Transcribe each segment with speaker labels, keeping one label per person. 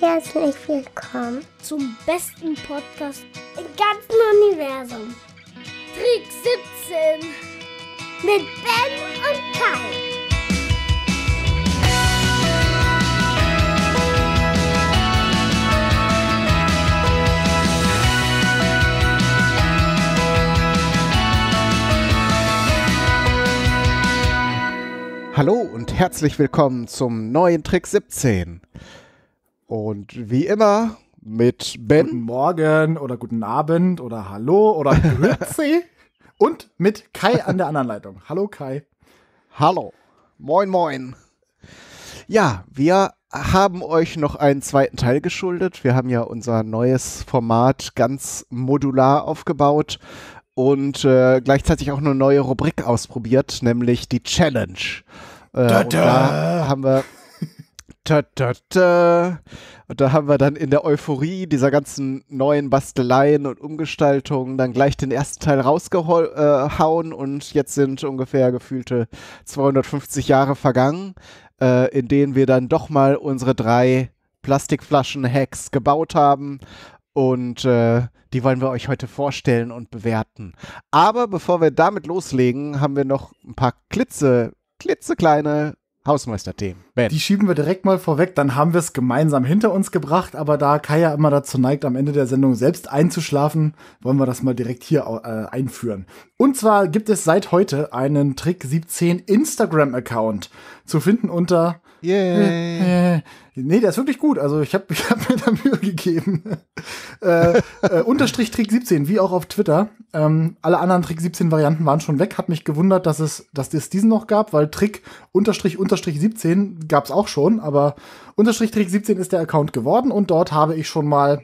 Speaker 1: herzlich willkommen zum besten Podcast im ganzen Universum. Trick 17 mit Ben und Kai. Hallo und herzlich willkommen zum neuen Trick 17.
Speaker 2: Und wie immer mit Ben. Guten Morgen oder guten Abend oder Hallo oder Grüezi. und mit Kai an der anderen Leitung. Hallo Kai. Hallo. Moin, moin. Ja, wir
Speaker 1: haben euch noch einen zweiten Teil geschuldet. Wir haben ja unser neues Format ganz modular aufgebaut und äh, gleichzeitig auch eine neue Rubrik ausprobiert, nämlich die Challenge. Äh, da, da. da haben wir Ta, ta, ta. Und da haben wir dann in der Euphorie dieser ganzen neuen Basteleien und Umgestaltungen dann gleich den ersten Teil rausgehauen äh, und jetzt sind ungefähr gefühlte 250 Jahre vergangen, äh, in denen wir dann doch mal unsere drei Plastikflaschen-Hacks gebaut haben und äh, die wollen wir euch heute vorstellen und bewerten. Aber bevor wir damit loslegen, haben wir noch ein
Speaker 2: paar klitze, klitzekleine Hausmeisterthemen. Ben. Die schieben wir direkt mal vorweg, dann haben wir es gemeinsam hinter uns gebracht, aber da Kai ja immer dazu neigt, am Ende der Sendung selbst einzuschlafen, wollen wir das mal direkt hier äh, einführen. Und zwar gibt es seit heute einen Trick 17 Instagram-Account zu finden unter Yeah.
Speaker 1: Äh,
Speaker 2: äh, nee, der ist wirklich gut. Also ich habe ich hab mir da Mühe gegeben. Äh, äh, unterstrich Trick 17, wie auch auf Twitter. Ähm, alle anderen Trick 17 Varianten waren schon weg. Hat mich gewundert, dass es, dass es diesen noch gab, weil Trick unterstrich unterstrich 17 gab es auch schon, aber unterstrich Trick 17 ist der Account geworden und dort habe ich schon mal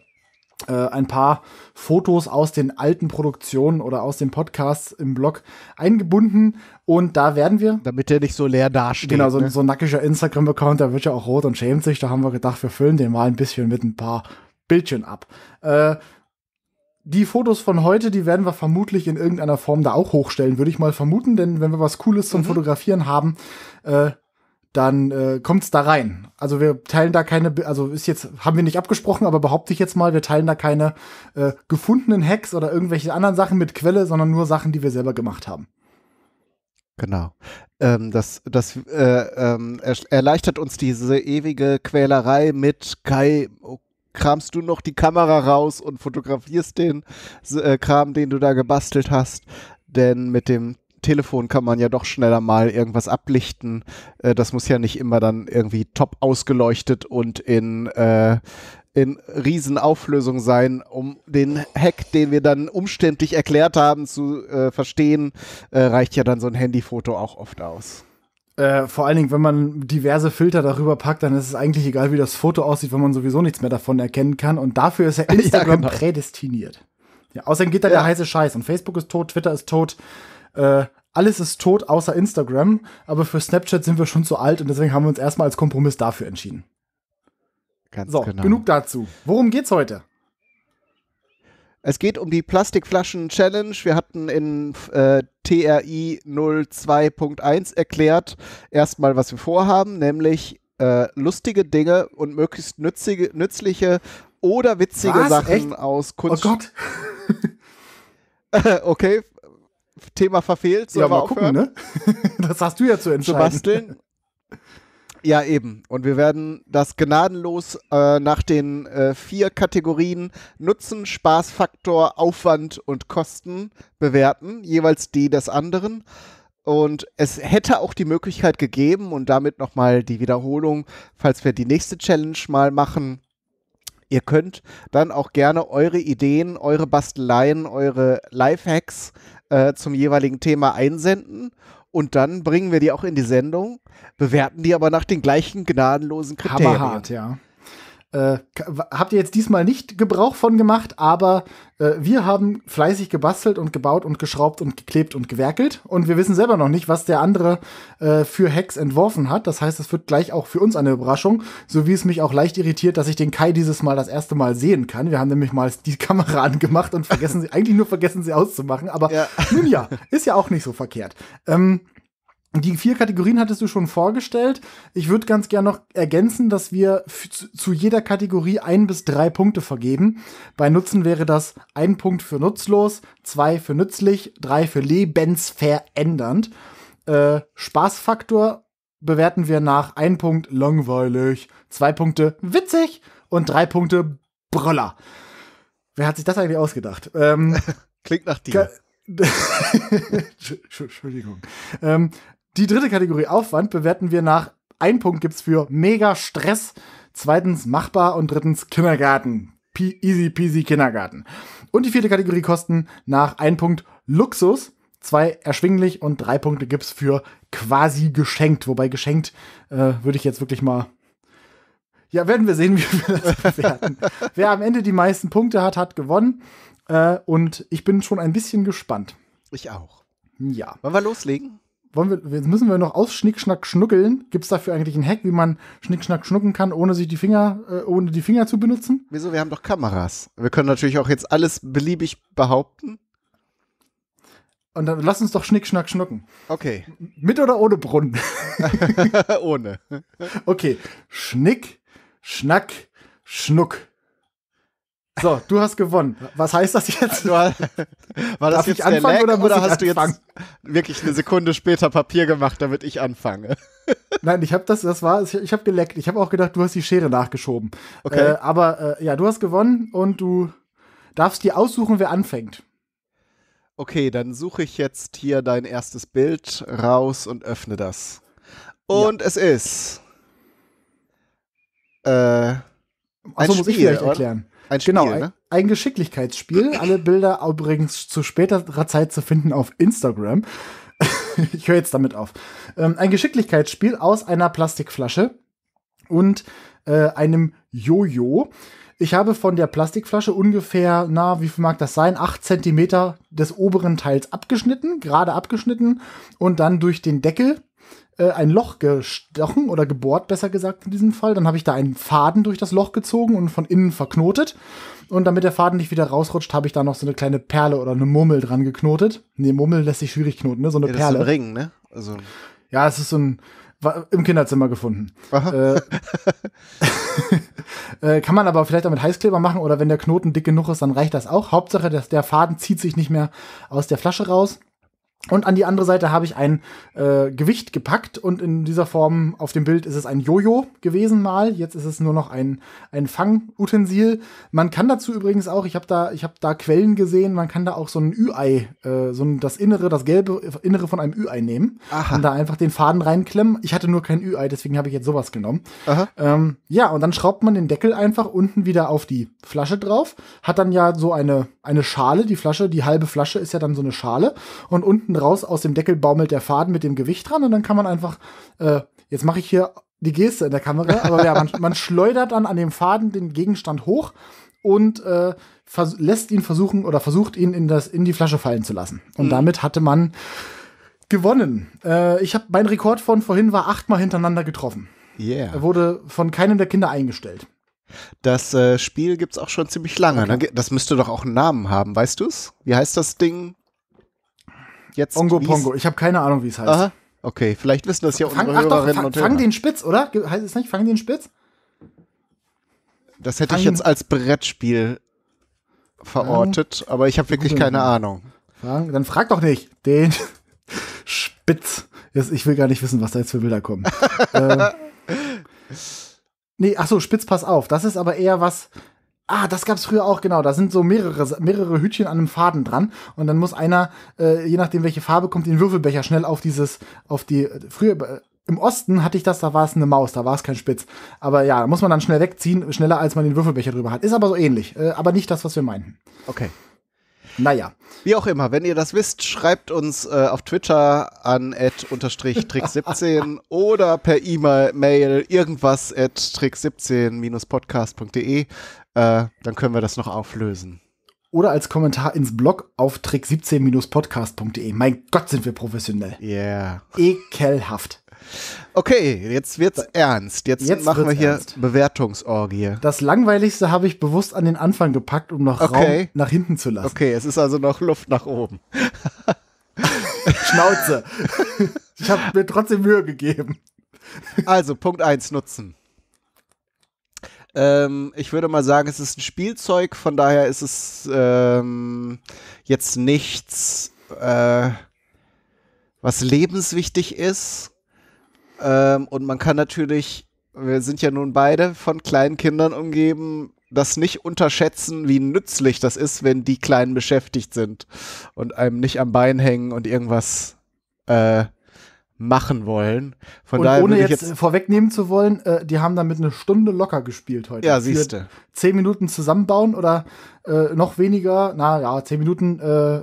Speaker 2: äh, ein paar Fotos aus den alten Produktionen oder aus den Podcasts im Blog eingebunden. Und da werden wir. Damit der nicht so leer dasteht. Genau, so, ne? so ein nackischer Instagram-Account, der wird ja auch rot und schämt sich. Da haben wir gedacht, wir füllen den mal ein bisschen mit ein paar Bildchen ab. Äh, die Fotos von heute, die werden wir vermutlich in irgendeiner Form da auch hochstellen, würde ich mal vermuten, denn wenn wir was Cooles zum mhm. Fotografieren haben, äh, dann äh, kommt's da rein. Also wir teilen da keine, also ist jetzt, haben wir nicht abgesprochen, aber behaupte ich jetzt mal, wir teilen da keine äh, gefundenen Hacks oder irgendwelche anderen Sachen mit Quelle, sondern nur Sachen, die wir selber gemacht haben.
Speaker 1: Genau. Ähm, das das äh, ähm, erleichtert uns diese ewige Quälerei mit Kai oh kramst du noch die Kamera raus und fotografierst den äh, Kram, den du da gebastelt hast. Denn mit dem Telefon kann man ja doch schneller mal irgendwas ablichten. Äh, das muss ja nicht immer dann irgendwie top ausgeleuchtet und in, äh, in Riesenauflösung sein, um den Hack, den wir dann umständlich erklärt haben, zu äh, verstehen, äh, reicht ja dann so ein Handyfoto auch oft aus.
Speaker 2: Äh, vor allen Dingen, wenn man diverse Filter darüber packt, dann ist es eigentlich egal, wie das Foto aussieht, wenn man sowieso nichts mehr davon erkennen kann. Und dafür ist ja Instagram ja, genau. prädestiniert. Ja, außerdem geht da ja. der heiße Scheiß. Und Facebook ist tot, Twitter ist tot. Äh, alles ist tot außer Instagram. Aber für Snapchat sind wir schon zu alt und deswegen haben wir uns erstmal als Kompromiss dafür entschieden. Ganz so, genau. genug dazu. Worum geht's heute? Es geht
Speaker 1: um die Plastikflaschen Challenge. Wir hatten in äh, TRI 02.1 erklärt, erstmal, was wir vorhaben, nämlich äh, lustige Dinge und möglichst nützige, nützliche oder witzige was? Sachen Echt? aus oh Kunst. Oh Gott! okay, Thema verfehlt. Sollen ja, mal aufhören? gucken,
Speaker 2: ne? das hast du ja zu entscheiden. Zu basteln.
Speaker 1: Ja, eben. Und wir werden das gnadenlos äh, nach den äh, vier Kategorien Nutzen, Spaßfaktor, Aufwand und Kosten bewerten, jeweils die des anderen. Und es hätte auch die Möglichkeit gegeben und damit nochmal die Wiederholung, falls wir die nächste Challenge mal machen. Ihr könnt dann auch gerne eure Ideen, eure Basteleien, eure Lifehacks äh, zum jeweiligen Thema einsenden und
Speaker 2: dann bringen wir die auch in die Sendung, bewerten die aber nach den gleichen gnadenlosen Kriterien. Hammerhart, ja. Äh, habt ihr jetzt diesmal nicht Gebrauch von gemacht, aber äh, wir haben fleißig gebastelt und gebaut und geschraubt und geklebt und gewerkelt und wir wissen selber noch nicht, was der andere äh, für Hacks entworfen hat. Das heißt, es wird gleich auch für uns eine Überraschung, so wie es mich auch leicht irritiert, dass ich den Kai dieses Mal das erste Mal sehen kann. Wir haben nämlich mal die Kamera angemacht und vergessen sie, eigentlich nur vergessen sie auszumachen, aber ja. nun ja, ist ja auch nicht so verkehrt. Ähm, die vier Kategorien hattest du schon vorgestellt. Ich würde ganz gerne noch ergänzen, dass wir zu jeder Kategorie ein bis drei Punkte vergeben. Bei Nutzen wäre das ein Punkt für nutzlos, zwei für nützlich, drei für lebensverändernd. Äh, Spaßfaktor bewerten wir nach ein Punkt langweilig, zwei Punkte witzig und drei Punkte Brüller. Wer hat sich das eigentlich ausgedacht? Ähm, Klingt nach dir. Entschuldigung. Ähm, die dritte Kategorie Aufwand bewerten wir nach ein Punkt gibt's für mega Stress, zweitens machbar und drittens Kindergarten. P easy peasy Kindergarten. Und die vierte Kategorie Kosten nach ein Punkt Luxus, zwei erschwinglich und drei Punkte gibt's für quasi geschenkt. Wobei geschenkt äh, würde ich jetzt wirklich mal ja, werden wir sehen, wie wir das bewerten. Wer am Ende die meisten Punkte hat, hat gewonnen. Äh, und ich bin schon ein bisschen gespannt. Ich auch. Ja. Wollen
Speaker 1: wir loslegen?
Speaker 2: wollen wir, jetzt müssen wir noch aus Schnickschnack Schnuckeln. Gibt es dafür eigentlich einen Hack, wie man Schnickschnack Schnucken kann, ohne sich die Finger, äh, ohne die Finger zu benutzen?
Speaker 1: Wieso? Wir haben doch Kameras. Wir können natürlich auch jetzt alles beliebig
Speaker 2: behaupten. Und dann lass uns doch Schnickschnack Schnucken. Okay. Mit oder ohne Brunnen? ohne. okay. Schnick, Schnack, Schnuck. So, du hast gewonnen. Was heißt das jetzt? War das Darf jetzt ich anfangen Lag, oder, muss oder ich hast anfangen? du jetzt wirklich eine Sekunde später Papier gemacht, damit ich anfange? Nein, ich habe das, das war, ich, ich habe geleckt. Ich habe auch gedacht, du hast die Schere nachgeschoben. Okay. Äh, aber äh, ja, du hast gewonnen und du darfst dir aussuchen, wer anfängt.
Speaker 1: Okay, dann suche ich jetzt hier dein erstes Bild raus und öffne das. Und ja. es ist. Äh, Achso, muss Spiel, ich vielleicht erklären. Ein Spiel, genau, ne?
Speaker 2: ein Geschicklichkeitsspiel. Alle Bilder übrigens zu späterer Zeit zu finden auf Instagram. ich höre jetzt damit auf. Ähm, ein Geschicklichkeitsspiel aus einer Plastikflasche und äh, einem Jojo. Ich habe von der Plastikflasche ungefähr, na, wie viel mag das sein? Acht Zentimeter des oberen Teils abgeschnitten, gerade abgeschnitten und dann durch den Deckel äh, ein Loch gestochen oder gebohrt, besser gesagt in diesem Fall. Dann habe ich da einen Faden durch das Loch gezogen und von innen verknotet. Und damit der Faden nicht wieder rausrutscht, habe ich da noch so eine kleine Perle oder eine Mummel dran geknotet. Nee, Mummel lässt sich schwierig knoten, ne? So eine ja, das Perle. ist ein Ring, ne? Also. Ja, es ist so ein im Kinderzimmer gefunden. Äh, äh, kann man aber vielleicht auch mit Heißkleber machen oder wenn der Knoten dick genug ist, dann reicht das auch. Hauptsache, dass der Faden zieht sich nicht mehr aus der Flasche raus. Und an die andere Seite habe ich ein äh, Gewicht gepackt und in dieser Form auf dem Bild ist es ein Jojo gewesen mal. Jetzt ist es nur noch ein, ein Fangutensil. Man kann dazu übrigens auch, ich habe da, hab da Quellen gesehen, man kann da auch so ein Ü-Ei, äh, so ein, das Innere, das gelbe Innere von einem Ü-Ei nehmen Aha. und da einfach den Faden reinklemmen. Ich hatte nur kein Ü-Ei, deswegen habe ich jetzt sowas genommen. Ähm, ja, und dann schraubt man den Deckel einfach unten wieder auf die Flasche drauf, hat dann ja so eine, eine Schale, die Flasche, die halbe Flasche ist ja dann so eine Schale und unten hinten raus aus dem Deckel baumelt der Faden mit dem Gewicht dran und dann kann man einfach, äh, jetzt mache ich hier die Geste in der Kamera, aber ja, man, man schleudert dann an dem Faden den Gegenstand hoch und äh, lässt ihn versuchen oder versucht ihn in, das, in die Flasche fallen zu lassen. Und mhm. damit hatte man gewonnen. Äh, ich habe mein Rekord von vorhin war achtmal hintereinander getroffen. Yeah. Er wurde von keinem der Kinder eingestellt.
Speaker 1: Das äh, Spiel es auch schon ziemlich lange. Ne? Okay. Ne? Das müsste doch auch einen Namen haben, weißt du es? Wie heißt das Ding?
Speaker 2: jetzt. Ongo Pongo. Ich habe keine Ahnung, wie es heißt. Aha.
Speaker 1: Okay, vielleicht wissen das ja fang, unsere Hörerinnen und Hörer. Fang den
Speaker 2: Spitz, oder? Heißt es nicht? Fang den Spitz?
Speaker 1: Das hätte fang ich jetzt als Brettspiel verortet, aber ich
Speaker 2: habe wirklich keine Ahnung. dann frag doch nicht den Spitz. ich will gar nicht wissen, was da jetzt für Bilder kommen. ähm, nee, ach so, Spitz, pass auf. Das ist aber eher was, Ah, das gab's früher auch, genau. Da sind so mehrere, mehrere Hütchen an einem Faden dran. Und dann muss einer, äh, je nachdem welche Farbe kommt, den Würfelbecher schnell auf dieses, auf die, früher, äh, im Osten hatte ich das, da war es eine Maus, da war es kein Spitz. Aber ja, da muss man dann schnell wegziehen, schneller als man den Würfelbecher drüber hat. Ist aber so ähnlich, äh, aber nicht das, was wir meinten. Okay.
Speaker 1: Naja. Wie auch immer, wenn ihr das wisst, schreibt uns äh, auf Twitter an trick17 oder per E-Mail irgendwas at trick17-podcast.de. Äh, dann können wir das noch auflösen.
Speaker 2: Oder als Kommentar ins Blog auf trick17-podcast.de. Mein Gott, sind wir professionell. Yeah. Ekelhaft. Okay, jetzt wird's ernst. Jetzt, jetzt machen wir hier ernst. Bewertungsorgie. Das Langweiligste habe ich bewusst an den Anfang gepackt, um noch okay. Raum nach hinten zu lassen. Okay, es ist also noch Luft nach oben. Schnauze. ich
Speaker 1: habe mir trotzdem Mühe gegeben. Also, Punkt 1 nutzen. Ähm, ich würde mal sagen, es ist ein Spielzeug, von daher ist es ähm, jetzt nichts, äh, was lebenswichtig ist. Ähm, und man kann natürlich, wir sind ja nun beide von kleinen Kindern umgeben, das nicht unterschätzen, wie nützlich das ist, wenn die Kleinen beschäftigt sind und einem nicht am Bein hängen und irgendwas äh,
Speaker 2: machen wollen. Von und daher ohne jetzt, jetzt, äh, vorwegnehmen zu wollen, äh, die haben damit eine Stunde locker gespielt heute. Ja, siehste. Zehn Minuten zusammenbauen oder äh, noch weniger, na ja, zehn Minuten, äh,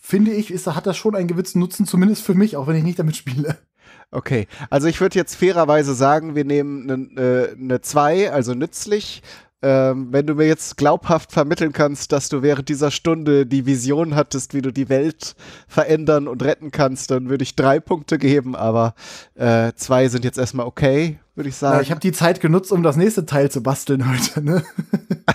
Speaker 2: finde ich, ist, hat das schon einen gewissen Nutzen, zumindest für mich, auch wenn ich nicht damit spiele.
Speaker 1: Okay, also ich würde jetzt fairerweise sagen, wir nehmen eine äh, ne 2, also nützlich, ähm, wenn du mir jetzt glaubhaft vermitteln kannst, dass du während dieser Stunde die Vision hattest, wie du die Welt verändern und retten kannst, dann würde ich drei Punkte geben, aber äh, zwei sind jetzt erstmal okay, würde ich sagen. Ja, ich habe
Speaker 2: die Zeit genutzt, um das nächste Teil zu basteln heute. Ne?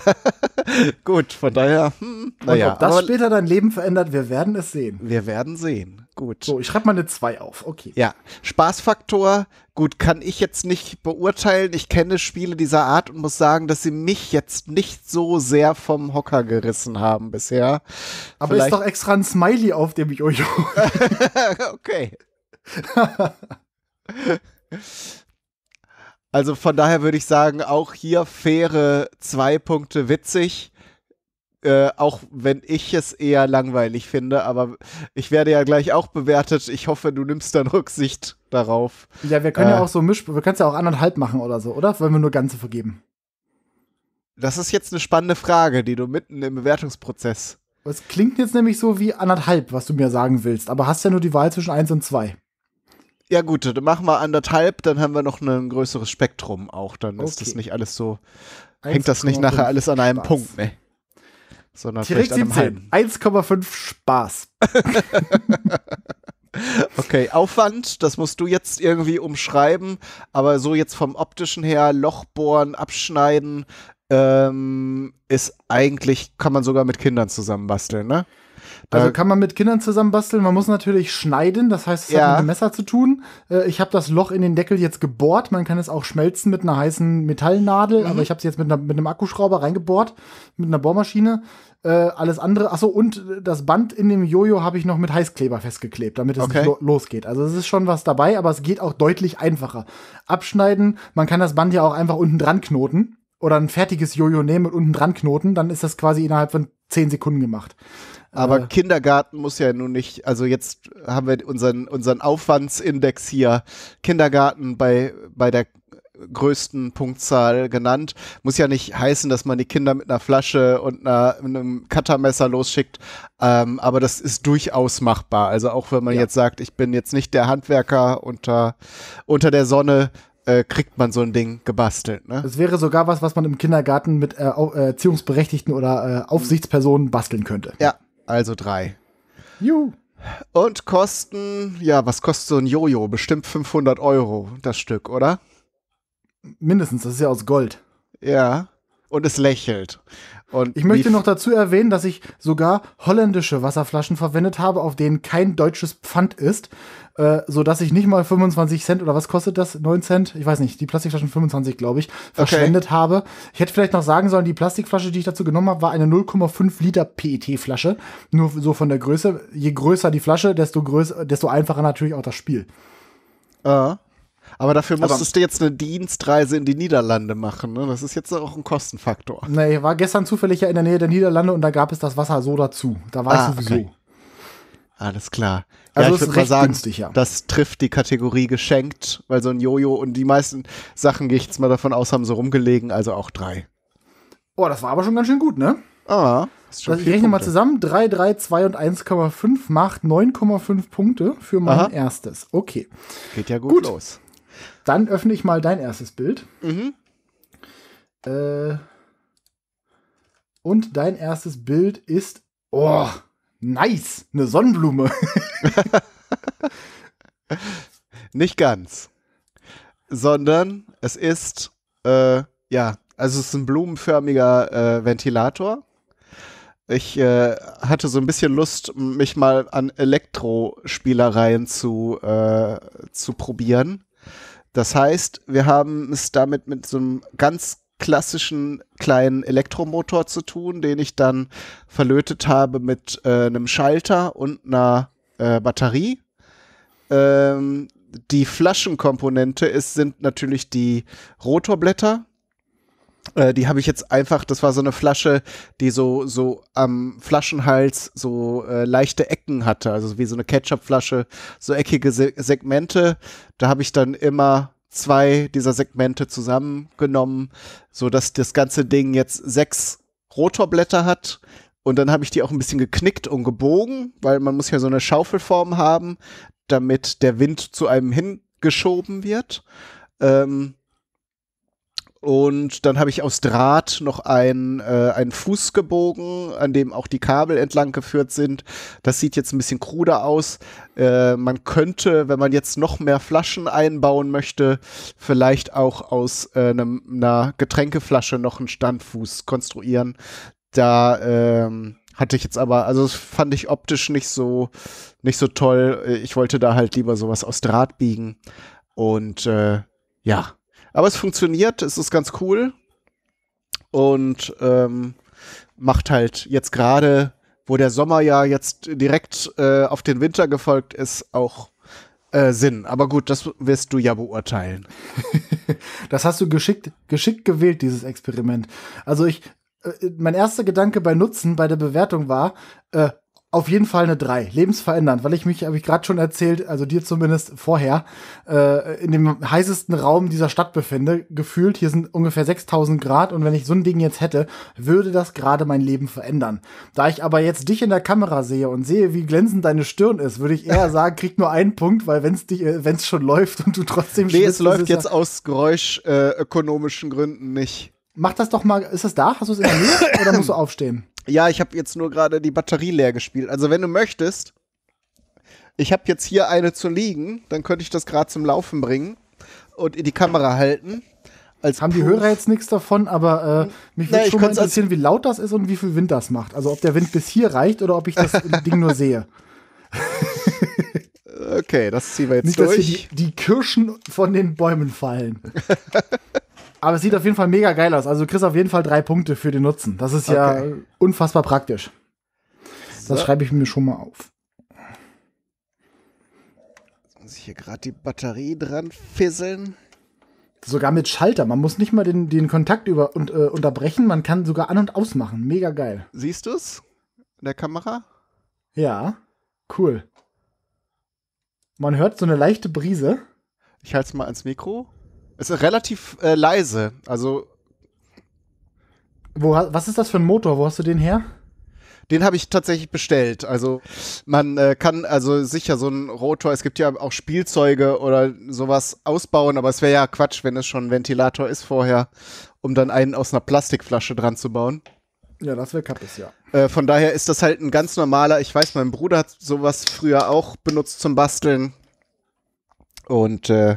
Speaker 2: Gut, von daher. Hm, naja, ob das später dein Leben verändert, wir werden es sehen. Wir werden sehen gut. So, ich schreibe mal eine 2 auf,
Speaker 1: okay. Ja, Spaßfaktor, gut, kann ich jetzt nicht beurteilen. Ich kenne Spiele dieser Art und muss sagen, dass sie mich jetzt nicht so sehr vom Hocker gerissen haben bisher. Aber Vielleicht ist doch
Speaker 2: extra ein Smiley auf dem Jojo.
Speaker 1: okay. also von daher würde ich sagen, auch hier faire zwei Punkte witzig äh, auch wenn ich es eher langweilig finde, aber ich werde ja gleich auch bewertet. Ich hoffe, du nimmst dann Rücksicht darauf.
Speaker 2: Ja, wir können äh, ja auch so mischen, wir können es ja auch anderthalb machen oder so, oder? Wollen wir nur Ganze vergeben?
Speaker 1: Das ist jetzt eine spannende Frage, die du mitten im Bewertungsprozess.
Speaker 2: Es klingt jetzt nämlich so wie anderthalb, was du mir sagen willst, aber hast ja nur die Wahl zwischen eins und zwei.
Speaker 1: Ja, gut, dann machen wir anderthalb, dann haben wir noch ein größeres Spektrum auch. Dann okay. ist das nicht alles so, hängt das nicht nachher alles an einem Spaß. Punkt, ne? sondern Direkt 17. 1,5 Spaß. okay, Aufwand, das musst du jetzt irgendwie umschreiben, aber so jetzt vom optischen her, Loch bohren, abschneiden, ähm, ist eigentlich, kann man sogar mit Kindern zusammenbasteln,
Speaker 2: ne? Also kann man mit Kindern zusammen basteln. Man muss natürlich schneiden, das heißt, es ja. hat mit einem Messer zu tun. Äh, ich habe das Loch in den Deckel jetzt gebohrt. Man kann es auch schmelzen mit einer heißen Metallnadel, mhm. aber ich habe es jetzt mit, einer, mit einem Akkuschrauber reingebohrt, mit einer Bohrmaschine. Äh, alles andere, achso, und das Band in dem Jojo habe ich noch mit Heißkleber festgeklebt, damit es okay. nicht lo losgeht. Also es ist schon was dabei, aber es geht auch deutlich einfacher. Abschneiden, man kann das Band ja auch einfach unten dran knoten oder ein fertiges Jojo nehmen und unten dran knoten, dann ist das quasi innerhalb von 10 Sekunden gemacht. Aber äh,
Speaker 1: Kindergarten muss ja nun nicht, also jetzt haben wir unseren, unseren Aufwandsindex hier, Kindergarten bei, bei der größten Punktzahl genannt. Muss ja nicht heißen, dass man die Kinder mit einer Flasche und einer, einem Cuttermesser losschickt, ähm, aber das ist durchaus machbar. Also auch wenn man ja. jetzt sagt, ich bin jetzt nicht der Handwerker unter, unter der Sonne, äh, kriegt man so ein Ding gebastelt.
Speaker 2: Ne? Es wäre sogar was, was man im Kindergarten mit äh, äh Erziehungsberechtigten oder äh, Aufsichtspersonen basteln könnte.
Speaker 1: Ja, also drei. Juhu. Und kosten, ja, was kostet so ein Jojo? Bestimmt 500 Euro das Stück, oder? Mindestens, das ist ja aus Gold. Ja, und es lächelt. Und ich möchte noch
Speaker 2: dazu erwähnen, dass ich sogar holländische Wasserflaschen verwendet habe, auf denen kein deutsches Pfand ist, äh, so dass ich nicht mal 25 Cent oder was kostet das? 9 Cent? Ich weiß nicht, die Plastikflaschen 25, glaube ich, verschwendet okay. habe. Ich hätte vielleicht noch sagen sollen, die Plastikflasche, die ich dazu genommen habe, war eine 0,5 Liter PET-Flasche. Nur so von der Größe. Je größer die Flasche, desto größer, desto einfacher natürlich auch das Spiel. Äh.
Speaker 1: Aber dafür musstest Aber, du jetzt eine Dienstreise in die Niederlande machen. Ne? Das ist jetzt auch ein Kostenfaktor.
Speaker 2: Nee, ich war gestern zufällig ja in der Nähe der Niederlande und da gab es das Wasser so dazu. Da war ah, ich sowieso. Okay.
Speaker 1: Alles klar. Also ja, ich würde mal sagen, günstig, das trifft die Kategorie geschenkt, weil so ein Jojo und die meisten Sachen, gehe ich jetzt mal davon aus, haben so rumgelegen,
Speaker 2: also auch drei. Oh, das war aber schon ganz schön gut, ne? Ah, ist schon also ich rechne Punkte. mal zusammen, 3, 3, 2 und 1,5 macht 9,5 Punkte für mein Aha. erstes. Okay. Geht ja gut, gut, los. Dann öffne ich mal dein erstes Bild. Mhm. Äh, und dein erstes Bild ist. Oh! Nice, eine Sonnenblume.
Speaker 1: Nicht ganz. Sondern es ist, äh, ja, also es ist ein blumenförmiger äh, Ventilator. Ich äh, hatte so ein bisschen Lust, mich mal an Elektrospielereien zu, äh, zu probieren. Das heißt, wir haben es damit mit so einem ganz klassischen kleinen Elektromotor zu tun, den ich dann verlötet habe mit äh, einem Schalter und einer äh, Batterie. Ähm, die Flaschenkomponente ist, sind natürlich die Rotorblätter. Äh, die habe ich jetzt einfach, das war so eine Flasche, die so, so am Flaschenhals so äh, leichte Ecken hatte, also wie so eine Ketchupflasche, so eckige Se Segmente. Da habe ich dann immer zwei dieser Segmente zusammengenommen, so dass das ganze Ding jetzt sechs Rotorblätter hat. Und dann habe ich die auch ein bisschen geknickt und gebogen, weil man muss ja so eine Schaufelform haben, damit der Wind zu einem hingeschoben wird. Ähm, und dann habe ich aus Draht noch einen, äh, einen Fuß gebogen, an dem auch die Kabel entlang geführt sind. Das sieht jetzt ein bisschen kruder aus. Äh, man könnte, wenn man jetzt noch mehr Flaschen einbauen möchte, vielleicht auch aus äh, einem, einer Getränkeflasche noch einen Standfuß konstruieren. Da ähm, hatte ich jetzt aber, also fand ich optisch nicht so, nicht so toll. Ich wollte da halt lieber sowas aus Draht biegen. Und äh, ja aber es funktioniert, es ist ganz cool und ähm, macht halt jetzt gerade, wo der Sommer ja jetzt direkt äh, auf den Winter gefolgt ist, auch äh, Sinn.
Speaker 2: Aber gut, das wirst du ja beurteilen. das hast du geschickt, geschickt gewählt, dieses Experiment. Also ich, äh, mein erster Gedanke bei Nutzen bei der Bewertung war, äh, auf jeden Fall eine 3, lebensverändernd, weil ich mich, habe ich gerade schon erzählt, also dir zumindest vorher, äh, in dem heißesten Raum dieser Stadt befinde, gefühlt, hier sind ungefähr 6000 Grad und wenn ich so ein Ding jetzt hätte, würde das gerade mein Leben verändern. Da ich aber jetzt dich in der Kamera sehe und sehe, wie glänzend deine Stirn ist, würde ich eher sagen, krieg nur einen Punkt, weil wenn es äh, wenn's schon läuft und du trotzdem Nee, es läuft jetzt ja
Speaker 1: aus geräuschökonomischen äh, Gründen nicht. Mach das doch mal, ist es da? Hast du es in der Nähe oder musst du aufstehen? Ja, ich habe jetzt nur gerade die Batterie leer gespielt. Also wenn du möchtest, ich habe jetzt hier eine zu liegen, dann könnte ich das gerade zum Laufen bringen und in die Kamera halten.
Speaker 2: Als Haben Proof. die Hörer jetzt nichts davon, aber äh, mich würde schon mal interessieren, wie laut das ist und wie viel Wind das macht. Also ob der Wind bis hier reicht oder ob ich das Ding nur sehe.
Speaker 1: okay, das ziehen wir jetzt Nicht, durch. Dass hier
Speaker 2: die, die Kirschen von den Bäumen fallen. Aber es sieht auf jeden Fall mega geil aus. Also du kriegst auf jeden Fall drei Punkte für den Nutzen. Das ist ja unfassbar praktisch. So. Das schreibe ich mir schon mal auf. Jetzt muss ich hier gerade die Batterie dran fisseln. Sogar mit Schalter. Man muss nicht mal den, den Kontakt über, und, äh, unterbrechen. Man kann sogar an- und ausmachen. Mega geil. Siehst du es? In der Kamera? Ja. Cool. Man hört so eine leichte
Speaker 1: Brise. Ich halte es mal ans Mikro. Es ist relativ äh, leise. Also.
Speaker 2: Wo, was ist das für ein Motor? Wo hast du den her?
Speaker 1: Den habe ich tatsächlich bestellt. Also man äh, kann also sicher so einen Rotor, es gibt ja auch Spielzeuge oder sowas ausbauen, aber es wäre ja Quatsch, wenn es schon ein Ventilator ist vorher, um dann einen aus einer Plastikflasche dran zu bauen.
Speaker 2: Ja, das wäre kaputt, ja.
Speaker 1: Äh, von daher ist das halt ein ganz normaler, ich weiß, mein Bruder hat sowas früher auch benutzt zum Basteln.
Speaker 2: Und äh,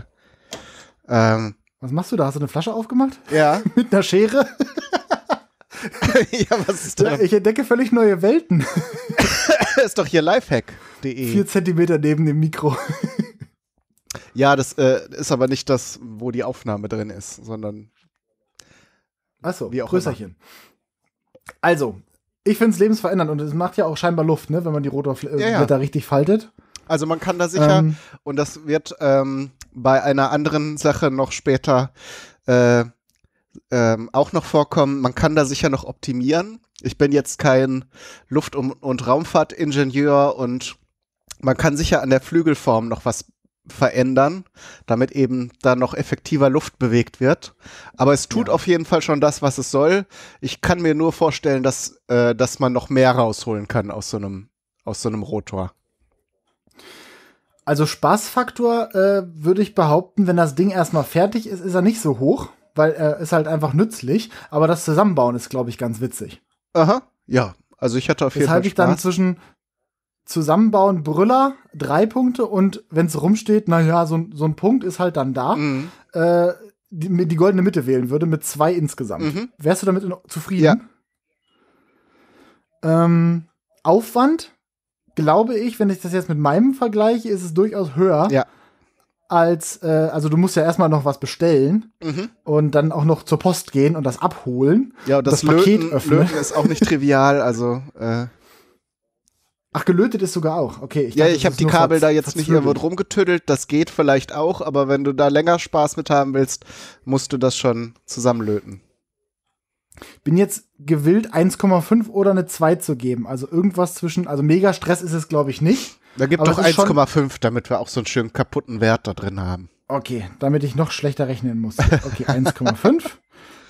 Speaker 2: ähm, was machst du da? Hast du eine Flasche aufgemacht? Ja. Mit einer Schere? ja, was ist da? Ich entdecke völlig neue Welten. ist doch hier lifehack.de. Vier Zentimeter neben dem Mikro.
Speaker 1: ja, das äh, ist aber nicht das, wo die Aufnahme drin ist, sondern.
Speaker 2: Achso, Größerchen. Immer. Also, ich finde es lebensverändernd und es macht ja auch scheinbar Luft, ne, wenn man die Rotorblätter ja, ja. richtig faltet. Also man kann da sicher, ähm, und das wird
Speaker 1: ähm, bei einer anderen Sache noch später äh, ähm, auch noch vorkommen. Man kann da sicher noch optimieren. Ich bin jetzt kein Luft- und Raumfahrtingenieur und man kann sicher an der Flügelform noch was verändern, damit eben da noch effektiver Luft bewegt wird. Aber es tut ja. auf jeden Fall schon das, was es soll. Ich kann mir nur vorstellen, dass, äh, dass man noch mehr rausholen kann aus
Speaker 2: so einem, aus so einem Rotor. Also Spaßfaktor äh, würde ich behaupten, wenn das Ding erstmal fertig ist, ist er nicht so hoch, weil er ist halt einfach nützlich. Aber das Zusammenbauen ist, glaube ich, ganz witzig. Aha,
Speaker 1: ja. Also ich hatte auf jeden Weshalb Fall Spaß. ich dann
Speaker 2: zwischen Zusammenbauen Brüller drei Punkte und wenn es rumsteht, naja, so, so ein Punkt ist halt dann da. Mhm. Äh, die, die, goldene Mitte wählen würde mit zwei insgesamt. Mhm. Wärst du damit zufrieden? Ja. Ähm, Aufwand glaube ich, wenn ich das jetzt mit meinem vergleiche, ist es durchaus höher. Ja. Als, äh, also du musst ja erstmal noch was bestellen mhm. und dann auch noch zur Post gehen und das abholen. Ja, und das, das Löten, Paket öffnen. Löten ist
Speaker 1: auch nicht trivial, also. Äh.
Speaker 2: Ach, gelötet ist sogar auch. Okay. Ich dachte, ja, ich habe die Kabel da jetzt nicht irgendwo
Speaker 1: rumgetüdelt. Das geht vielleicht auch, aber wenn du da länger Spaß mit haben willst, musst du das schon zusammenlöten.
Speaker 2: Bin jetzt gewillt, 1,5 oder eine 2 zu geben. Also irgendwas zwischen, also mega Stress ist es, glaube ich, nicht. Da gibt doch 1,5,
Speaker 1: damit wir auch so einen schönen kaputten Wert da drin haben.
Speaker 2: Okay, damit ich noch schlechter rechnen muss. Okay, 1,5.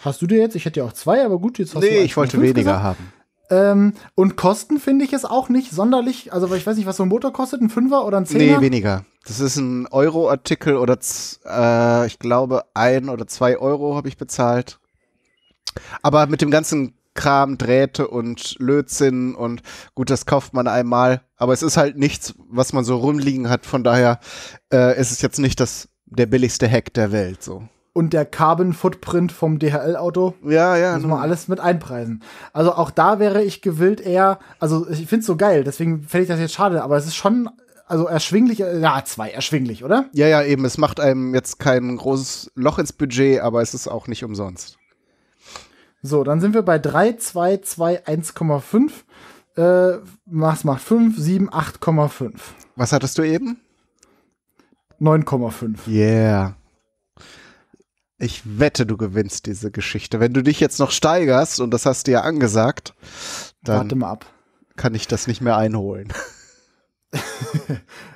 Speaker 2: Hast du dir jetzt? Ich hätte ja auch zwei, aber gut, jetzt hast nee, du. Nee, ich wollte weniger gesagt. haben. Ähm, und Kosten finde ich es auch nicht sonderlich. Also, ich weiß nicht, was so ein Motor kostet, ein Fünfer oder ein Zehner? Nee, weniger.
Speaker 1: Das ist ein Euro-Artikel oder äh, ich glaube ein oder zwei Euro habe ich bezahlt. Aber mit dem ganzen Kram, Drähte und Lötzinn und gut, das kauft man einmal. Aber es ist halt nichts, was man so rumliegen hat. Von daher äh, ist es jetzt nicht das, der billigste Hack der Welt. So.
Speaker 2: Und der Carbon Footprint vom DHL-Auto. Ja, ja. Muss man alles mit einpreisen. Also auch da wäre ich gewillt eher, also ich finde es so geil, deswegen fände ich das jetzt schade, aber es ist schon also erschwinglich, ja, zwei, erschwinglich, oder? Ja,
Speaker 1: ja, eben. Es macht einem jetzt kein großes Loch ins Budget, aber es ist auch nicht umsonst.
Speaker 2: So, dann sind wir bei 3, 2, 2, 1,5. Äh, was macht 5, 7, 8,5. Was hattest du eben? 9,5.
Speaker 1: Yeah. Ich wette, du gewinnst diese Geschichte. Wenn du dich jetzt noch steigerst, und das hast du ja angesagt, dann Warte mal ab. kann ich das nicht
Speaker 2: mehr einholen.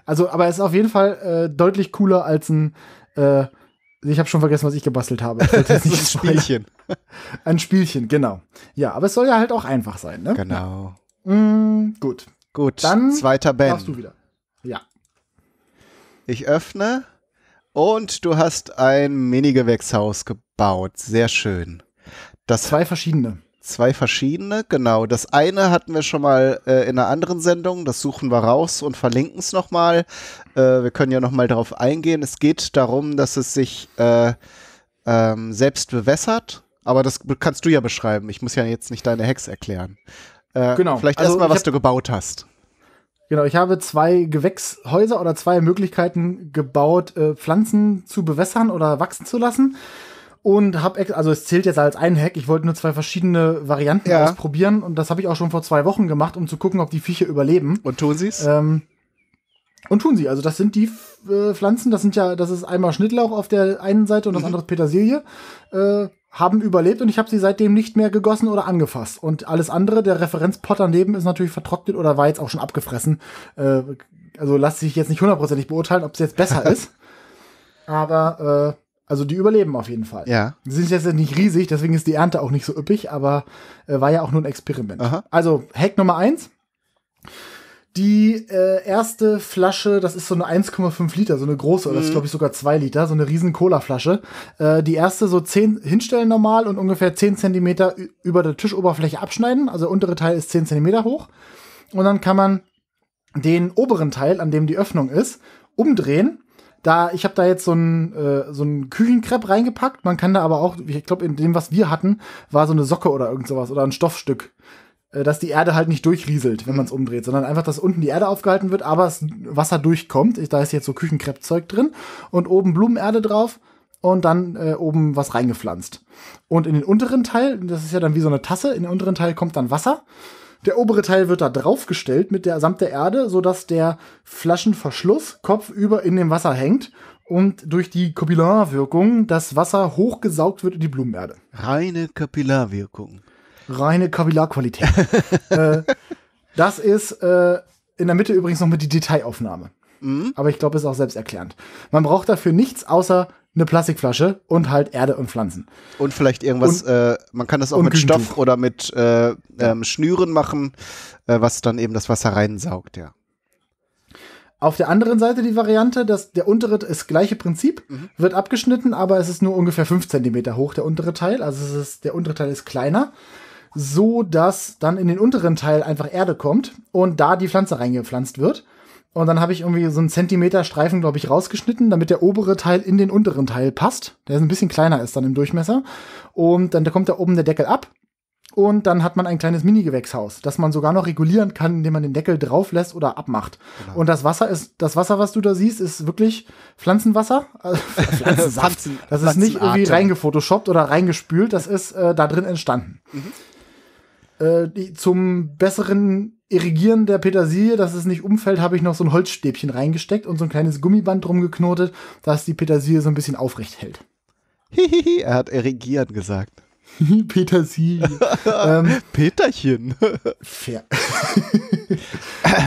Speaker 2: also, aber es ist auf jeden Fall äh, deutlich cooler als ein äh, ich habe schon vergessen, was ich gebastelt habe. Ich das ein Spielchen. Ein Spielchen, genau. Ja, aber es soll ja halt auch einfach sein, ne? Genau. Ja. Mm, gut. Gut. Dann zweiter Ben. Machst du wieder. Ja. Ich öffne
Speaker 1: und du hast ein Mini-Gewächshaus gebaut. Sehr schön. Das Zwei verschiedene. Zwei verschiedene, genau. Das eine hatten wir schon mal äh, in einer anderen Sendung, das suchen wir raus und verlinken es nochmal. Äh, wir können ja nochmal darauf eingehen. Es geht darum, dass es sich äh, ähm, selbst bewässert, aber das kannst du ja beschreiben. Ich muss ja jetzt nicht deine Hex erklären. Äh, genau. Vielleicht also erstmal, was du gebaut
Speaker 2: hast. Genau, ich habe zwei Gewächshäuser oder zwei Möglichkeiten gebaut, äh, Pflanzen zu bewässern oder wachsen zu lassen und habe, also es zählt jetzt als ein Hack. Ich wollte nur zwei verschiedene Varianten ja. ausprobieren und das habe ich auch schon vor zwei Wochen gemacht, um zu gucken, ob die Viecher überleben. Und tun sie's? Ähm, und tun sie. Also das sind die äh, Pflanzen, das sind ja, das ist einmal Schnittlauch auf der einen Seite und das mhm. andere Petersilie. Äh, haben überlebt und ich habe sie seitdem nicht mehr gegossen oder angefasst. Und alles andere, der Referenzpot daneben ist natürlich vertrocknet oder war jetzt auch schon abgefressen. Äh, also lasse ich jetzt nicht hundertprozentig beurteilen, ob es jetzt besser ist. Aber äh, also die überleben auf jeden Fall. Ja. Die sind jetzt nicht riesig, deswegen ist die Ernte auch nicht so üppig, aber äh, war ja auch nur ein Experiment. Aha. Also Hack Nummer eins. Die äh, erste Flasche, das ist so eine 1,5 Liter, so eine große, oder das ist mhm. glaube ich sogar 2 Liter, so eine riesen Cola-Flasche. Äh, die erste so 10 hinstellen normal und ungefähr 10 Zentimeter über der Tischoberfläche abschneiden. Also der untere Teil ist 10 Zentimeter hoch. Und dann kann man den oberen Teil, an dem die Öffnung ist, umdrehen da, ich habe da jetzt so ein, äh, so ein Küchenkrepp reingepackt. Man kann da aber auch, ich glaube, in dem, was wir hatten, war so eine Socke oder irgend sowas oder ein Stoffstück. Äh, dass die Erde halt nicht durchrieselt, wenn mhm. man es umdreht, sondern einfach, dass unten die Erde aufgehalten wird, aber das Wasser durchkommt. Ich, da ist jetzt so Zeug drin und oben Blumenerde drauf und dann äh, oben was reingepflanzt. Und in den unteren Teil, das ist ja dann wie so eine Tasse, in den unteren Teil kommt dann Wasser der obere Teil wird da draufgestellt mit der samt der Erde, sodass der Flaschenverschluss kopfüber in dem Wasser hängt und durch die Kapillarwirkung das Wasser hochgesaugt wird in die Blumenerde. Reine Kapillarwirkung. Reine Kapillarqualität. äh, das ist äh, in der Mitte übrigens noch mit die Detailaufnahme. Mhm. Aber ich glaube, ist auch selbsterklärend. Man braucht dafür nichts außer eine Plastikflasche und halt Erde und Pflanzen. Und
Speaker 1: vielleicht irgendwas, und, äh, man kann das auch mit Stoff oder mit äh, ähm, Schnüren machen, äh, was dann eben das Wasser
Speaker 2: reinsaugt, ja. Auf der anderen Seite die Variante, dass der untere ist gleiche Prinzip, mhm. wird abgeschnitten, aber es ist nur ungefähr fünf Zentimeter hoch, der untere Teil. Also es ist, der untere Teil ist kleiner, so dass dann in den unteren Teil einfach Erde kommt und da die Pflanze reingepflanzt wird. Und dann habe ich irgendwie so einen Zentimeter Streifen, glaube ich, rausgeschnitten, damit der obere Teil in den unteren Teil passt. Der ein bisschen kleiner ist dann im Durchmesser. Und dann da kommt da oben der Deckel ab. Und dann hat man ein kleines Mini-Gewächshaus, das man sogar noch regulieren kann, indem man den Deckel drauf lässt oder abmacht. Genau. Und das Wasser ist, das Wasser, was du da siehst, ist wirklich Pflanzenwasser. Also Pflanzensaft. Äh, Pflanzen, das ist nicht irgendwie reingefotoshoppt oder reingespült, das ist äh, da drin entstanden. Mhm. Äh, die, zum besseren Irrigieren der Petersilie, dass es nicht umfällt, habe ich noch so ein Holzstäbchen reingesteckt und so ein kleines Gummiband drum geknotet, dass die Petersilie so ein bisschen aufrecht hält. Hihihi, er hat irrigieren gesagt. Petersilie. ähm, Peterchen. Fair.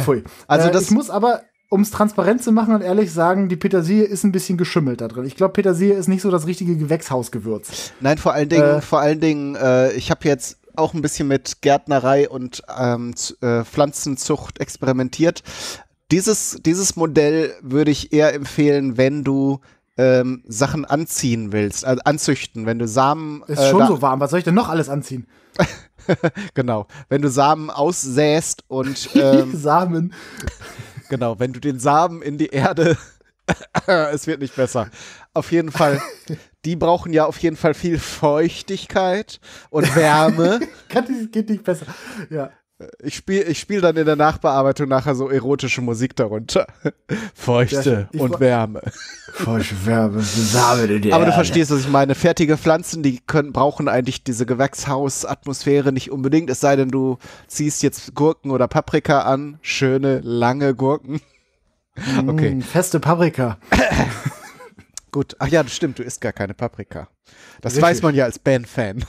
Speaker 2: Pfui. Also äh, das ich muss aber, um es transparent zu machen und ehrlich sagen, die Petersilie ist ein bisschen geschimmelt da drin. Ich glaube, Petersilie ist nicht so das richtige Gewächshausgewürz.
Speaker 1: Nein, vor allen Dingen, äh, vor allen Dingen, äh, ich habe jetzt auch ein bisschen mit Gärtnerei und ähm, äh, Pflanzenzucht experimentiert. Dieses, dieses Modell würde ich eher empfehlen, wenn du ähm, Sachen anziehen willst, also anzüchten, wenn du Samen. Ist äh, schon so warm,
Speaker 2: was soll ich denn noch alles anziehen?
Speaker 1: genau, wenn du Samen aussäst und. Ähm, Samen. Genau, wenn du den Samen in die Erde es wird nicht besser. Auf jeden Fall die brauchen ja auf jeden Fall viel Feuchtigkeit und Wärme. Kann, geht nicht besser. Ja. Äh, ich spiele ich spiel dann in der Nachbearbeitung nachher so erotische Musik darunter. Feuchte ja, und Wärme.
Speaker 2: Feuchte Wärme. Same Aber du verstehst,
Speaker 1: was ich meine. Fertige Pflanzen, die können, brauchen eigentlich diese Gewächshausatmosphäre nicht unbedingt. Es sei denn, du ziehst jetzt Gurken oder Paprika an. Schöne, lange Gurken.
Speaker 2: Mm, okay. Mm, feste Paprika.
Speaker 1: Gut. Ach ja, das stimmt, du isst gar keine Paprika. Das Richtig. weiß man ja als Ben-Fan.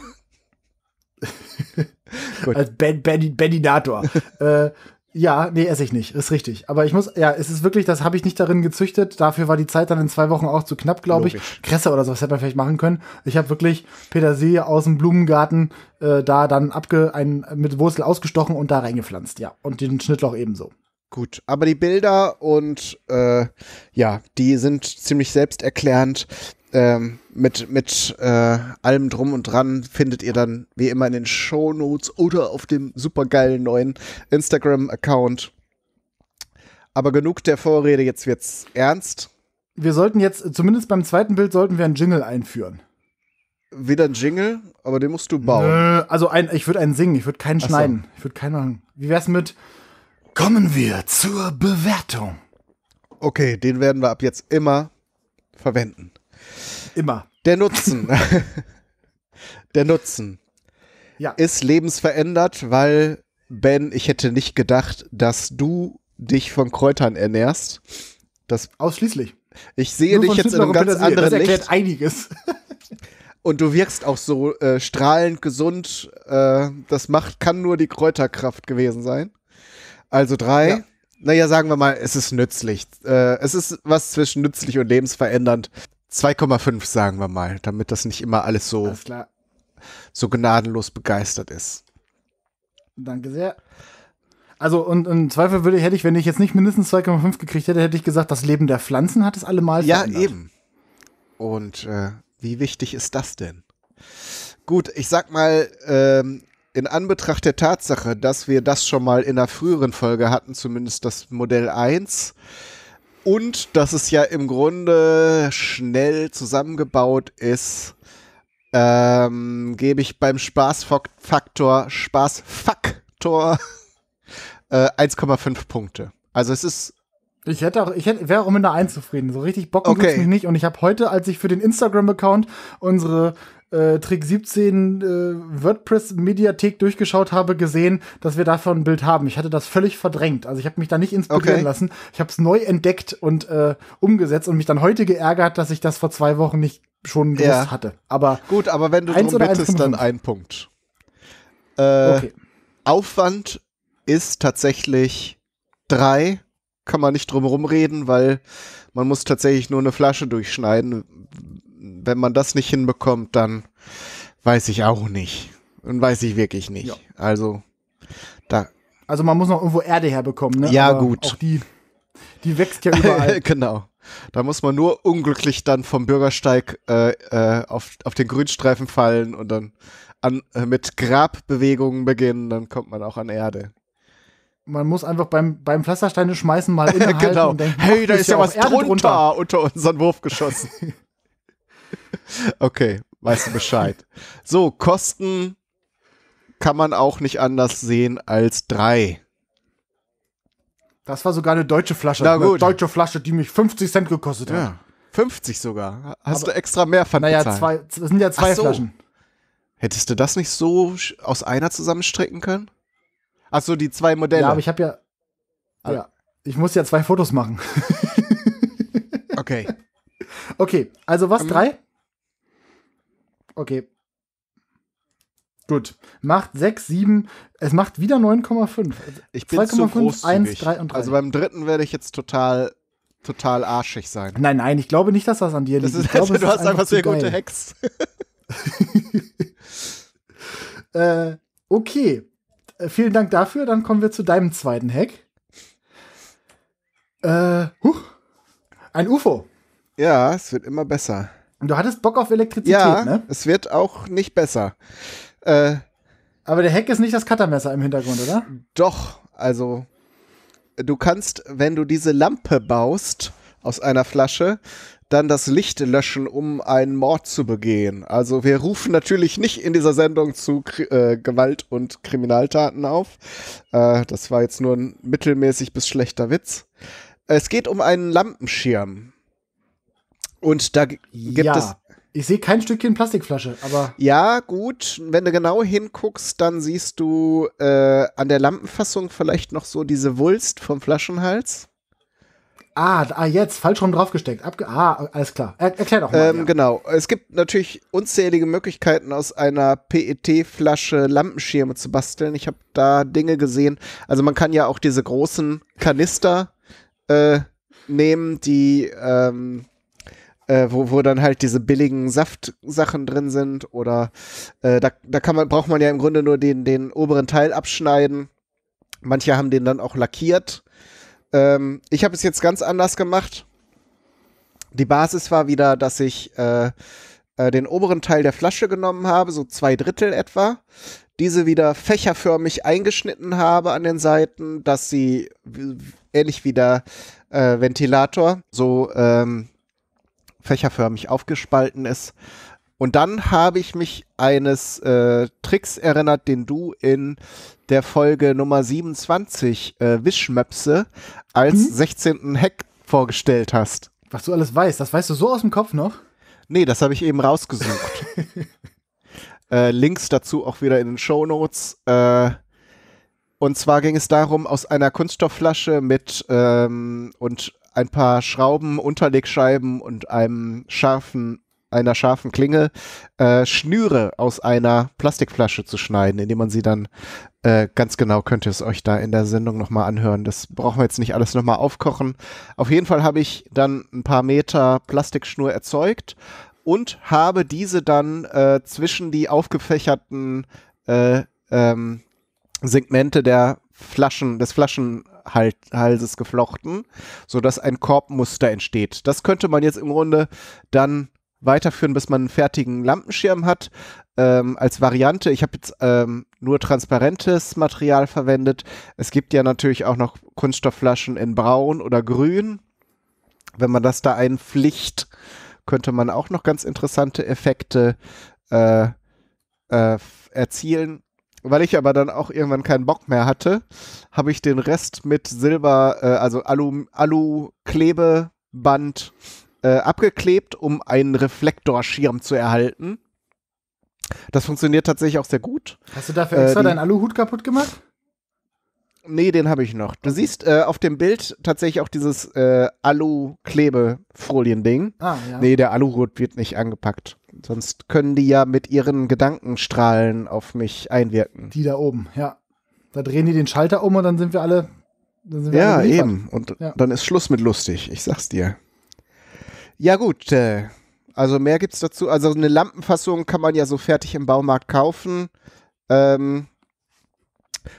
Speaker 2: als ben, ben, Beninator. äh, ja, nee, esse ich nicht. Ist richtig. Aber ich muss, ja, es ist wirklich, das habe ich nicht darin gezüchtet. Dafür war die Zeit dann in zwei Wochen auch zu knapp, glaube ich. Kresse oder sowas hätte man vielleicht machen können. Ich habe wirklich Petersilie aus dem Blumengarten äh, da dann abge, ein, mit Wurzel ausgestochen und da reingepflanzt, ja. Und den Schnittlauch ebenso.
Speaker 1: Gut, aber die Bilder und äh, ja, die sind ziemlich selbsterklärend. Ähm, mit mit äh, allem drum und dran findet ihr dann wie immer in den Show Notes oder auf dem supergeilen neuen Instagram-Account.
Speaker 2: Aber genug der Vorrede, jetzt wird's ernst. Wir sollten jetzt, zumindest beim zweiten Bild, sollten wir einen Jingle einführen. Wieder ein Jingle, aber den musst du bauen. Nö, also ein, ich würde einen singen, ich würde keinen Ach schneiden. So. Ich würde keinen machen. Wie wär's mit Kommen wir zur Bewertung.
Speaker 1: Okay, den werden wir ab jetzt immer verwenden. Immer. Der Nutzen. der Nutzen. Ja. Ist lebensverändert, weil Ben, ich hätte nicht gedacht, dass du dich von Kräutern ernährst. Das Ausschließlich. Ich sehe Nur dich jetzt in einem ganz anderen Licht. Das erklärt einiges. Und du wirkst auch so äh, strahlend gesund. Äh, das macht, kann nur die Kräuterkraft gewesen sein. Also drei. Ja. Naja, sagen wir mal, es ist nützlich. Äh, es ist was zwischen nützlich und lebensverändernd. 2,5 sagen wir mal, damit das nicht immer alles so, alles so gnadenlos begeistert ist.
Speaker 2: Danke sehr. Also und im Zweifel würde, hätte ich, wenn ich jetzt nicht mindestens 2,5 gekriegt hätte, hätte ich gesagt, das Leben der Pflanzen hat es allemal ja, verändert. Ja, eben.
Speaker 1: Und äh,
Speaker 2: wie wichtig ist das
Speaker 1: denn? Gut, ich sag mal, ähm, in Anbetracht der Tatsache, dass wir das schon mal in einer früheren Folge hatten, zumindest das Modell 1, und dass es ja im Grunde schnell zusammengebaut ist, ähm, gebe ich beim Spaßfaktor, Spaßfaktor äh, 1,5
Speaker 2: Punkte. Also es ist ich hätte auch, ich hätte, wäre auch mit einer 1 zufrieden. So richtig bocken okay. mich nicht. Und ich habe heute, als ich für den Instagram-Account unsere äh, Trick 17 äh, WordPress-Mediathek durchgeschaut habe, gesehen, dass wir davon ein Bild haben. Ich hatte das völlig verdrängt. Also ich habe mich da nicht inspirieren okay. lassen. Ich habe es neu entdeckt und äh, umgesetzt und mich dann heute geärgert, dass ich das vor zwei Wochen nicht schon gewusst ja. hatte.
Speaker 1: Aber gut, aber wenn du drum bittest, dann ein Punkt. Äh, okay. Aufwand ist tatsächlich drei. Kann man nicht drum reden, weil man muss tatsächlich nur eine Flasche durchschneiden, wenn man das nicht hinbekommt, dann weiß ich auch nicht. Und weiß ich wirklich nicht. Ja. Also, da.
Speaker 2: Also, man muss noch irgendwo Erde herbekommen, ne? Ja, Aber gut.
Speaker 1: die, die wächst ja überall. genau. Da muss man nur unglücklich dann vom Bürgersteig äh, äh, auf, auf den Grünstreifen fallen und dann an, äh, mit Grabbewegungen beginnen, dann kommt man auch an Erde.
Speaker 2: Man muss einfach beim, beim Pflastersteine schmeißen mal innehalten genau. und denken, hey, da ist ja, ja was drunter, drunter
Speaker 1: unter unseren Wurf geschossen. Okay, weißt du Bescheid. So, Kosten kann man auch nicht anders sehen als drei.
Speaker 2: Das war sogar eine deutsche Flasche. Na gut. Eine deutsche Flasche, die mich 50 Cent gekostet ja. hat.
Speaker 1: 50 sogar. Hast Aber, du extra mehr von Naja, zwei, das sind ja zwei so. Flaschen. Hättest du das nicht so aus einer zusammenstrecken können? Achso, die zwei Modelle. Ja, aber ich habe ja,
Speaker 2: also, ja. Ich muss ja zwei Fotos machen. okay. Okay, also was? Um, ähm, drei? Okay. Gut. Macht 6, 7. Es macht wieder 9,5. Ich bin 2, zu 5, 1, 3
Speaker 1: und 3. Also beim dritten werde ich jetzt total, total arschig sein. Nein, nein, ich glaube nicht, dass
Speaker 2: das an dir liegt. Ist, glaube, du hast einfach sehr gute Hacks. äh, okay. Äh, vielen Dank dafür. Dann kommen wir zu deinem zweiten Hack. Äh, huh. Ein UFO. Ja,
Speaker 1: es wird immer besser. Du hattest Bock auf Elektrizität, ja, ne? Es wird auch nicht besser. Äh, Aber der Heck ist nicht das Cuttermesser im Hintergrund, oder? Doch, also du kannst, wenn du diese Lampe baust aus einer Flasche, dann das Licht löschen, um einen Mord zu begehen. Also wir rufen natürlich nicht in dieser Sendung zu äh, Gewalt und Kriminaltaten auf. Äh, das war jetzt nur ein mittelmäßig bis schlechter Witz. Es geht um einen Lampenschirm. Und da gibt ja. es.
Speaker 2: Ich sehe kein Stückchen Plastikflasche, aber.
Speaker 1: Ja, gut. Wenn du genau hinguckst, dann siehst du äh, an der Lampenfassung vielleicht noch so diese Wulst vom
Speaker 2: Flaschenhals. Ah, ah jetzt, falsch rum draufgesteckt. Abge ah, alles klar. Er erklär
Speaker 1: doch mal. Ähm, ja. Genau. Es gibt natürlich unzählige Möglichkeiten, aus einer PET-Flasche Lampenschirme zu basteln. Ich habe da Dinge gesehen. Also man kann ja auch diese großen Kanister äh, nehmen, die ähm, äh, wo, wo dann halt diese billigen Saftsachen drin sind oder äh, da, da kann man, braucht man ja im Grunde nur den, den oberen Teil abschneiden. Manche haben den dann auch lackiert. Ähm, ich habe es jetzt ganz anders gemacht. Die Basis war wieder, dass ich äh, äh den oberen Teil der Flasche genommen habe, so zwei Drittel etwa, diese wieder fächerförmig eingeschnitten habe an den Seiten, dass sie ähnlich wie der äh, Ventilator so ähm, fächerförmig aufgespalten ist. Und dann habe ich mich eines äh, Tricks erinnert, den du in der Folge Nummer 27 äh, Wischmöpse als mhm. 16. Heck vorgestellt hast.
Speaker 2: Was du alles weißt, das weißt du so aus dem Kopf noch?
Speaker 1: Nee, das habe ich eben rausgesucht. äh, Links dazu auch wieder in den Show Notes. Äh, und zwar ging es darum, aus einer Kunststoffflasche mit ähm, und ein paar Schrauben, Unterlegscheiben und einem scharfen, einer scharfen Klinge äh, Schnüre aus einer Plastikflasche zu schneiden, indem man sie dann äh, ganz genau könnt ihr es euch da in der Sendung nochmal anhören. Das brauchen wir jetzt nicht alles nochmal aufkochen. Auf jeden Fall habe ich dann ein paar Meter Plastikschnur erzeugt und habe diese dann äh, zwischen die aufgefächerten äh, ähm, Segmente der Flaschen, des Flaschenhalses geflochten, sodass ein Korbmuster entsteht. Das könnte man jetzt im Grunde dann weiterführen, bis man einen fertigen Lampenschirm hat. Ähm, als Variante, ich habe jetzt ähm, nur transparentes Material verwendet. Es gibt ja natürlich auch noch Kunststoffflaschen in Braun oder Grün. Wenn man das da einpflicht, könnte man auch noch ganz interessante Effekte äh, äh, erzielen weil ich aber dann auch irgendwann keinen Bock mehr hatte, habe ich den Rest mit Silber, äh, also Alu, Alu-Klebeband äh, abgeklebt, um einen Reflektorschirm zu erhalten. Das funktioniert tatsächlich auch sehr
Speaker 2: gut. Hast du dafür äh, extra deinen Aluhut kaputt gemacht?
Speaker 1: Nee, den habe ich noch. Du siehst äh, auf dem Bild tatsächlich auch dieses äh, alu klebefolien ding Ah, ja. Nee, der Alurot wird nicht angepackt. Sonst können die ja mit ihren Gedankenstrahlen auf mich einwirken.
Speaker 2: Die da oben, ja. Da drehen die den Schalter um und dann sind wir alle. Sind wir ja, alle eben. Und ja.
Speaker 1: dann ist Schluss mit lustig. Ich sag's dir. Ja, gut. Äh, also mehr gibt's dazu. Also eine Lampenfassung kann man ja so fertig im Baumarkt kaufen. Ähm,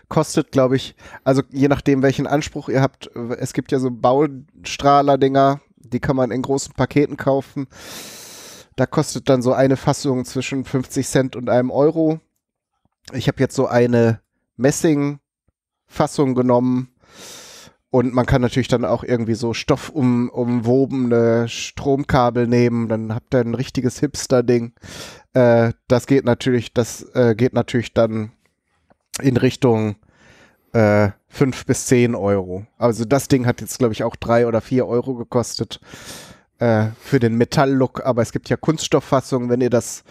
Speaker 1: kostet, glaube ich, also je nachdem, welchen Anspruch ihr habt, äh, es gibt ja so Baustrahler-Dinger, die kann man in großen Paketen kaufen. Da kostet dann so eine Fassung zwischen 50 Cent und einem Euro. Ich habe jetzt so eine Messing-Fassung genommen. Und man kann natürlich dann auch irgendwie so stoffumwobene Stromkabel nehmen. Dann habt ihr ein richtiges Hipster-Ding. Äh, das geht natürlich, das äh, geht natürlich dann in Richtung äh, 5 bis 10 Euro. Also das Ding hat jetzt, glaube ich, auch 3 oder 4 Euro gekostet äh, für den Metall-Look. Aber es gibt ja Kunststofffassungen. Wenn ihr das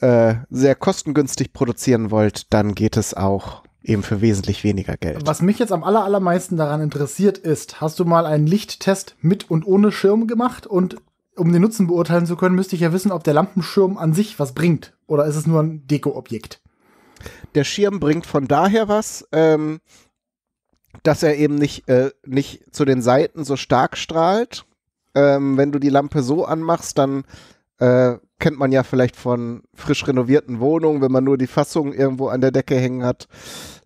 Speaker 1: äh, sehr kostengünstig produzieren wollt, dann geht es auch eben für wesentlich weniger Geld.
Speaker 2: Was mich jetzt am allermeisten daran interessiert ist, hast du mal einen Lichttest mit und ohne Schirm gemacht? Und um den Nutzen beurteilen zu können, müsste ich ja wissen, ob der Lampenschirm an sich was bringt. Oder ist es nur ein Deko-Objekt? Der Schirm bringt von daher was, ähm, dass er eben nicht,
Speaker 1: äh, nicht zu den Seiten so stark strahlt. Ähm, wenn du die Lampe so anmachst, dann äh, kennt man ja vielleicht von frisch renovierten Wohnungen, wenn man nur die Fassung irgendwo an der Decke hängen hat,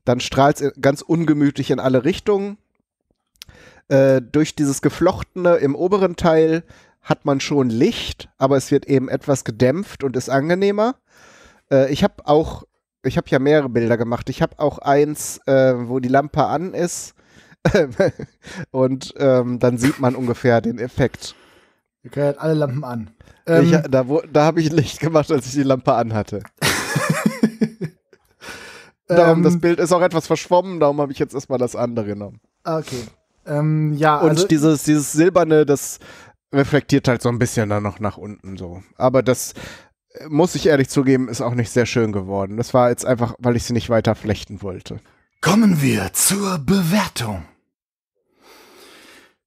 Speaker 1: dann strahlt es ganz ungemütlich in alle Richtungen. Äh, durch dieses Geflochtene im oberen Teil hat man schon Licht, aber es wird eben etwas gedämpft und ist angenehmer. Äh, ich habe auch ich habe ja mehrere Bilder gemacht. Ich habe auch eins, äh, wo die Lampe an ist und ähm, dann sieht man ungefähr den Effekt. Ihr könnt halt alle Lampen an. Ähm, ich, da, da habe ich Licht gemacht, als ich die Lampe anhatte. darum, ähm, das Bild ist auch etwas verschwommen, darum habe ich jetzt erstmal das andere genommen. Ah, okay.
Speaker 2: Ähm, ja, und also dieses,
Speaker 1: dieses silberne, das reflektiert halt so ein bisschen dann noch nach unten so. Aber das muss ich ehrlich zugeben, ist auch nicht sehr schön geworden. Das war jetzt
Speaker 2: einfach, weil ich sie nicht weiter flechten wollte. Kommen wir zur Bewertung.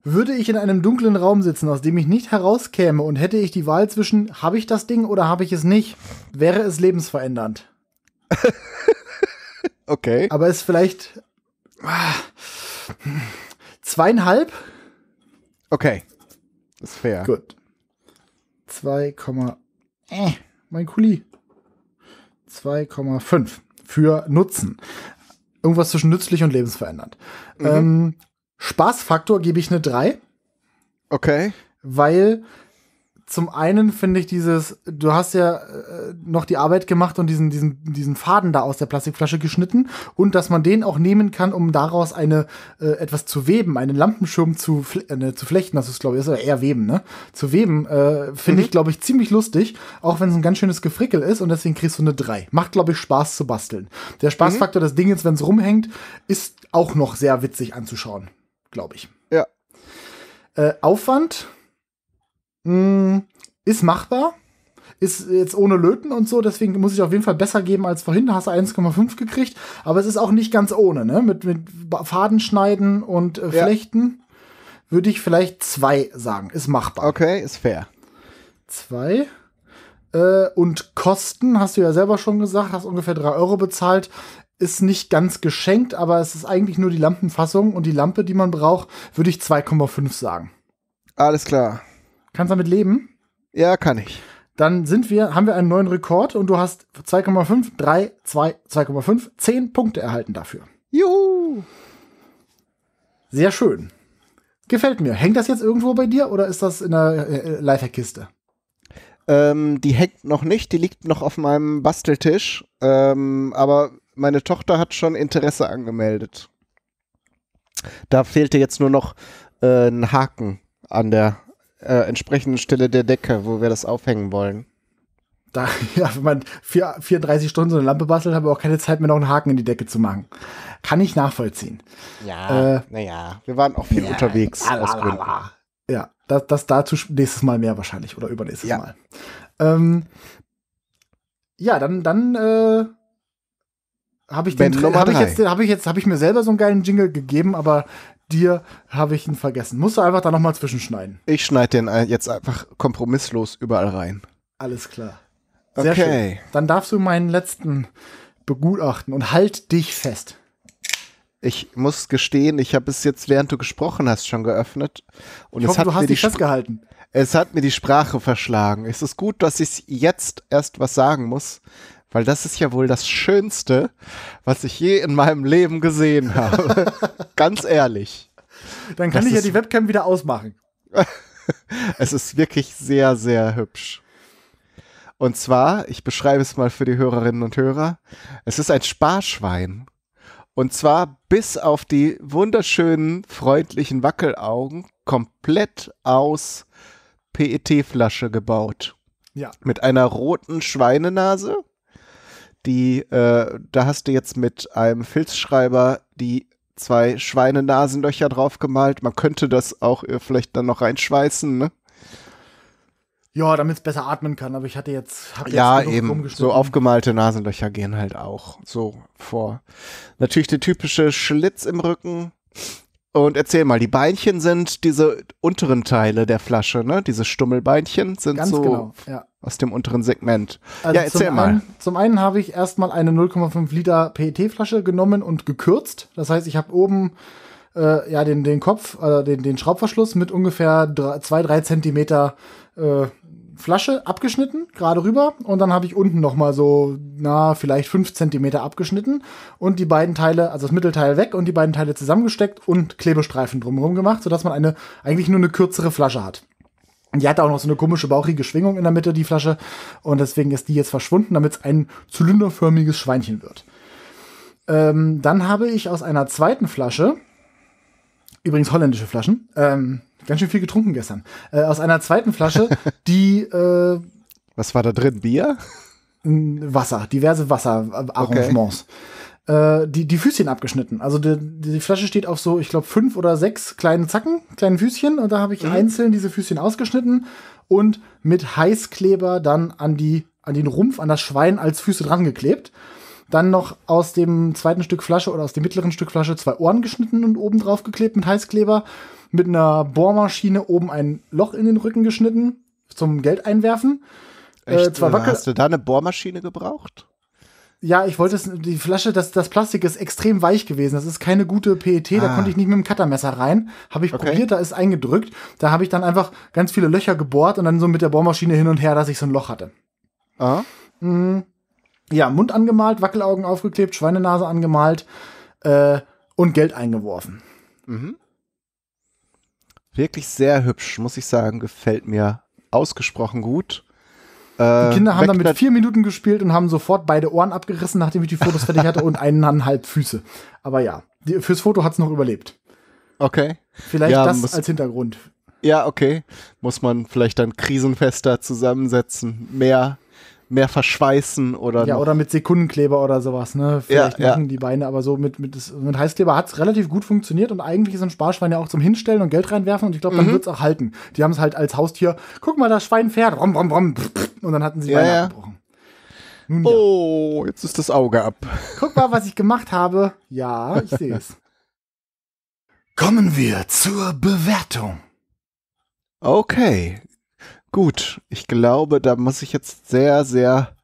Speaker 2: Würde ich in einem dunklen Raum sitzen, aus dem ich nicht herauskäme und hätte ich die Wahl zwischen habe ich das Ding oder habe ich es nicht, wäre es lebensverändernd. okay. Aber ist vielleicht ah, zweieinhalb? Okay. Ist fair. Gut. 2, äh mein Kuli. 2,5 für Nutzen. Irgendwas zwischen nützlich und lebensverändernd. Mhm. Ähm, Spaßfaktor gebe ich eine 3. Okay. Weil zum einen finde ich dieses, du hast ja äh, noch die Arbeit gemacht und diesen, diesen, diesen Faden da aus der Plastikflasche geschnitten und dass man den auch nehmen kann, um daraus eine äh, etwas zu weben, einen Lampenschirm zu, äh, ne, zu flechten, das ist glaube ich, ist eher weben, ne? Zu weben, äh, finde mhm. ich, glaube ich, ziemlich lustig, auch wenn es ein ganz schönes Gefrickel ist und deswegen kriegst du eine 3. Macht, glaube ich, Spaß zu basteln. Der mhm. Spaßfaktor mhm. des Dingens, wenn es rumhängt, ist auch noch sehr witzig anzuschauen, glaube ich. Ja. Äh, Aufwand Mh, hm, ist machbar. Ist jetzt ohne Löten und so, deswegen muss ich auf jeden Fall besser geben als vorhin. Da hast du 1,5 gekriegt. Aber es ist auch nicht ganz ohne, ne? Mit, mit schneiden und äh, Flechten ja. würde ich vielleicht 2 sagen. Ist machbar. Okay, ist fair. 2. Äh, und Kosten, hast du ja selber schon gesagt, hast ungefähr 3 Euro bezahlt ist nicht ganz geschenkt, aber es ist eigentlich nur die Lampenfassung und die Lampe, die man braucht, würde ich 2,5 sagen. Alles klar. Kannst du damit leben? Ja, kann ich. Dann sind wir, haben wir einen neuen Rekord und du hast 2,5, 3, 2, 2,5, 10 Punkte erhalten dafür. Juhu! Sehr schön. Gefällt mir. Hängt das jetzt irgendwo bei dir oder ist das in der äh, äh lifehack
Speaker 1: Ähm, die hängt noch nicht, die liegt noch auf meinem Basteltisch. Ähm, aber meine Tochter hat schon Interesse angemeldet. Da fehlte jetzt nur noch äh, ein Haken an der äh, entsprechenden Stelle der Decke, wo
Speaker 2: wir das aufhängen wollen. Da, ja, wenn man vier, 34 Stunden so eine Lampe bastelt, habe ich auch keine Zeit mehr, noch einen Haken in die Decke zu machen. Kann ich nachvollziehen. Ja, äh, naja, wir waren auch viel ja, unterwegs. Alalala. Ja, das, das dazu nächstes Mal mehr wahrscheinlich oder übernächstes ja. Mal. Ähm, ja, dann, dann äh, habe ich, hab ich, hab ich hab ich mir selber so einen geilen Jingle gegeben, aber dir habe ich ihn vergessen. Musst du einfach da nochmal zwischenschneiden.
Speaker 1: Ich schneide den jetzt einfach kompromisslos überall rein.
Speaker 2: Alles klar. Sehr okay. Schön. Dann darfst du meinen letzten begutachten und halt dich fest.
Speaker 1: Ich muss gestehen, ich habe es jetzt, während du gesprochen hast, schon geöffnet. Und ich es hoffe, hat du hast mir dich festgehalten. Es hat mir die Sprache verschlagen. Es ist gut, dass ich jetzt erst was sagen muss, weil das ist ja wohl das Schönste, was ich je in meinem Leben gesehen habe. Ganz ehrlich.
Speaker 2: Dann kann das ich ja die Webcam wieder ausmachen.
Speaker 1: es ist wirklich sehr, sehr hübsch. Und zwar, ich beschreibe es mal für die Hörerinnen und Hörer, es ist ein Sparschwein. Und zwar bis auf die wunderschönen, freundlichen Wackelaugen komplett aus PET-Flasche gebaut. Ja. Mit einer roten Schweinenase die, äh, da hast du jetzt mit einem Filzschreiber die zwei Schweinenasenlöcher drauf gemalt. Man könnte das auch äh, vielleicht dann noch reinschweißen, ne?
Speaker 2: Ja, damit es besser atmen kann, aber ich hatte jetzt. Hab jetzt ja, eben. So
Speaker 1: aufgemalte Nasenlöcher gehen halt auch so vor. Natürlich der typische Schlitz im Rücken. Und erzähl mal, die Beinchen sind diese unteren Teile der Flasche, ne? Diese Stummelbeinchen sind Ganz so genau, ja aus dem unteren Segment. Also ja, erzähl zum mal. Einen,
Speaker 2: zum einen habe ich erstmal eine 0,5 Liter PET-Flasche genommen und gekürzt. Das heißt, ich habe oben äh, ja den, den Kopf, äh, den, den Schraubverschluss mit ungefähr 2-3 Zentimeter äh, Flasche abgeschnitten, gerade rüber. Und dann habe ich unten nochmal so, na, vielleicht 5 Zentimeter abgeschnitten und die beiden Teile, also das Mittelteil weg und die beiden Teile zusammengesteckt und Klebestreifen drumherum gemacht, sodass man eine eigentlich nur eine kürzere Flasche hat. Die hat auch noch so eine komische bauchige Schwingung in der Mitte, die Flasche. Und deswegen ist die jetzt verschwunden, damit es ein zylinderförmiges Schweinchen wird. Ähm, dann habe ich aus einer zweiten Flasche, übrigens holländische Flaschen, ähm, ganz schön viel getrunken gestern, äh, aus einer zweiten Flasche, die. Äh, Was war da drin? Bier? Wasser, diverse Wasserarrangements. Äh, okay äh, die, die Füßchen abgeschnitten. Also die, die Flasche steht auf so, ich glaube, fünf oder sechs kleinen Zacken, kleinen Füßchen. Und da habe ich mhm. einzeln diese Füßchen ausgeschnitten und mit Heißkleber dann an, die, an den Rumpf, an das Schwein als Füße dran geklebt. Dann noch aus dem zweiten Stück Flasche oder aus dem mittleren Stück Flasche zwei Ohren geschnitten und oben drauf geklebt mit Heißkleber. Mit einer Bohrmaschine oben ein Loch in den Rücken geschnitten zum Geld einwerfen. Echt? Äh, äh Hast du da eine Bohrmaschine gebraucht? Ja, ich wollte es, die Flasche, das, das Plastik ist extrem weich gewesen. Das ist keine gute PET, ah. da konnte ich nicht mit dem Cuttermesser rein. Habe ich okay. probiert, da ist eingedrückt. Da habe ich dann einfach ganz viele Löcher gebohrt und dann so mit der Bohrmaschine hin und her, dass ich so ein Loch hatte. Ah. Mhm. Ja, Mund angemalt, Wackelaugen aufgeklebt, Schweinenase angemalt äh, und Geld eingeworfen. Mhm.
Speaker 1: Wirklich sehr hübsch, muss ich sagen, gefällt mir ausgesprochen gut. Äh, die Kinder haben damit
Speaker 2: vier Minuten gespielt und haben sofort beide Ohren abgerissen, nachdem ich die Fotos fertig hatte und eineinhalb Füße. Aber ja, die, fürs Foto hat es noch überlebt.
Speaker 1: Okay. Vielleicht ja, das als Hintergrund. Ja, okay. Muss man vielleicht dann krisenfester zusammensetzen. Mehr mehr verschweißen oder. Ja, noch. oder
Speaker 2: mit Sekundenkleber oder sowas, ne? Vielleicht ja, machen ja. die Beine, aber so mit, mit, mit Heißkleber hat es relativ gut funktioniert und eigentlich ist ein Sparschwein ja auch zum Hinstellen und Geld reinwerfen und ich glaube, dann mhm. wird es auch halten. Die haben es halt als Haustier, guck mal, das Schwein fährt, rom, rom, rom, und dann hatten sie ja, Beine ja. abgebrochen. Nun, oh, jetzt ist das Auge ab. Guck mal, was ich gemacht habe. Ja, ich sehe es. Kommen wir zur Bewertung. Okay, Gut, ich
Speaker 1: glaube, da muss ich jetzt sehr, sehr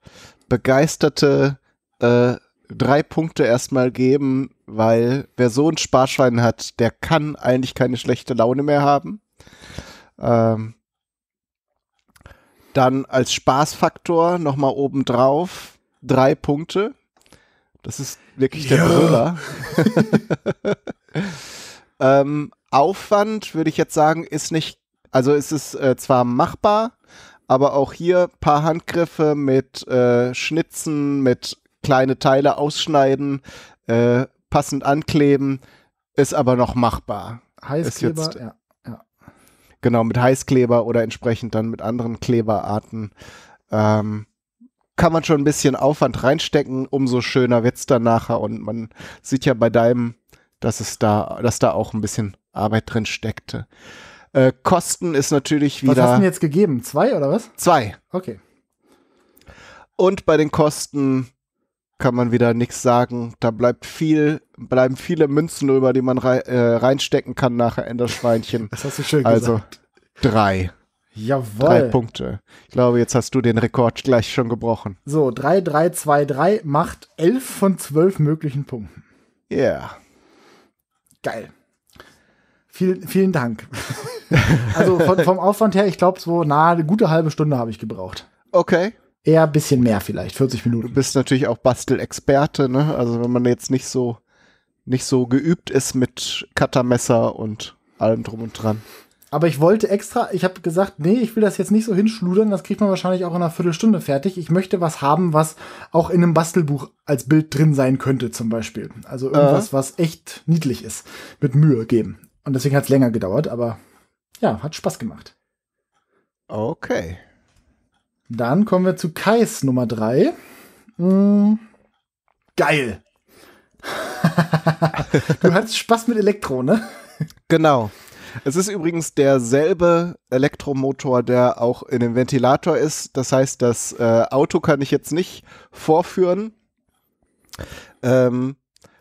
Speaker 1: begeisterte äh, drei Punkte erstmal geben, weil wer so einen Sparschwein hat, der kann eigentlich keine schlechte Laune mehr haben. Ähm, dann als Spaßfaktor nochmal obendrauf drei Punkte. Das ist wirklich der ja. Brüller. ähm, Aufwand, würde ich jetzt sagen, ist nicht also es ist äh, zwar machbar, aber auch hier ein paar Handgriffe mit äh, Schnitzen, mit kleine Teile ausschneiden, äh, passend ankleben, ist aber noch machbar. Heißkleber, jetzt, ja, ja, Genau, mit Heißkleber oder entsprechend dann mit anderen Kleberarten. Ähm, kann man schon ein bisschen Aufwand reinstecken, umso schöner wird es dann nachher und man sieht ja bei deinem, dass es da, dass da auch ein bisschen Arbeit drin steckte. Äh, Kosten ist natürlich wieder. Was hast du denn
Speaker 2: jetzt gegeben? Zwei oder was? Zwei. Okay.
Speaker 1: Und bei den Kosten kann man wieder nichts sagen. Da bleibt viel, bleiben viele Münzen drüber, die man rei äh, reinstecken kann nachher in das Schweinchen. Das hast du schön also gesagt. Also drei. Jawohl. Drei Punkte. Ich glaube, jetzt hast du den Rekord gleich schon gebrochen.
Speaker 2: So, 3, 3, 2, 3 macht elf von zwölf möglichen Punkten. Ja. Yeah. Geil. Vielen, vielen Dank. also von, vom Aufwand her, ich glaube, so nahe eine gute halbe Stunde habe ich gebraucht. Okay. Eher ein bisschen mehr vielleicht, 40 Minuten. Du bist natürlich auch Bastelexperte,
Speaker 1: ne? Also wenn man jetzt nicht so nicht so geübt ist mit Cuttermesser und allem drum und dran.
Speaker 2: Aber ich wollte extra, ich habe gesagt, nee, ich will das jetzt nicht so hinschludern, das kriegt man wahrscheinlich auch in einer Viertelstunde fertig. Ich möchte was haben, was auch in einem Bastelbuch als Bild drin sein könnte, zum Beispiel. Also irgendwas, äh. was echt niedlich ist. Mit Mühe geben. Und deswegen hat es länger gedauert, aber ja, hat Spaß gemacht. Okay. Dann kommen wir zu Kais Nummer 3. Hm, geil. du hattest Spaß mit Elektro, ne? Genau.
Speaker 1: Es ist übrigens derselbe Elektromotor, der auch in dem Ventilator ist. Das heißt, das äh, Auto kann ich jetzt nicht vorführen. Ähm,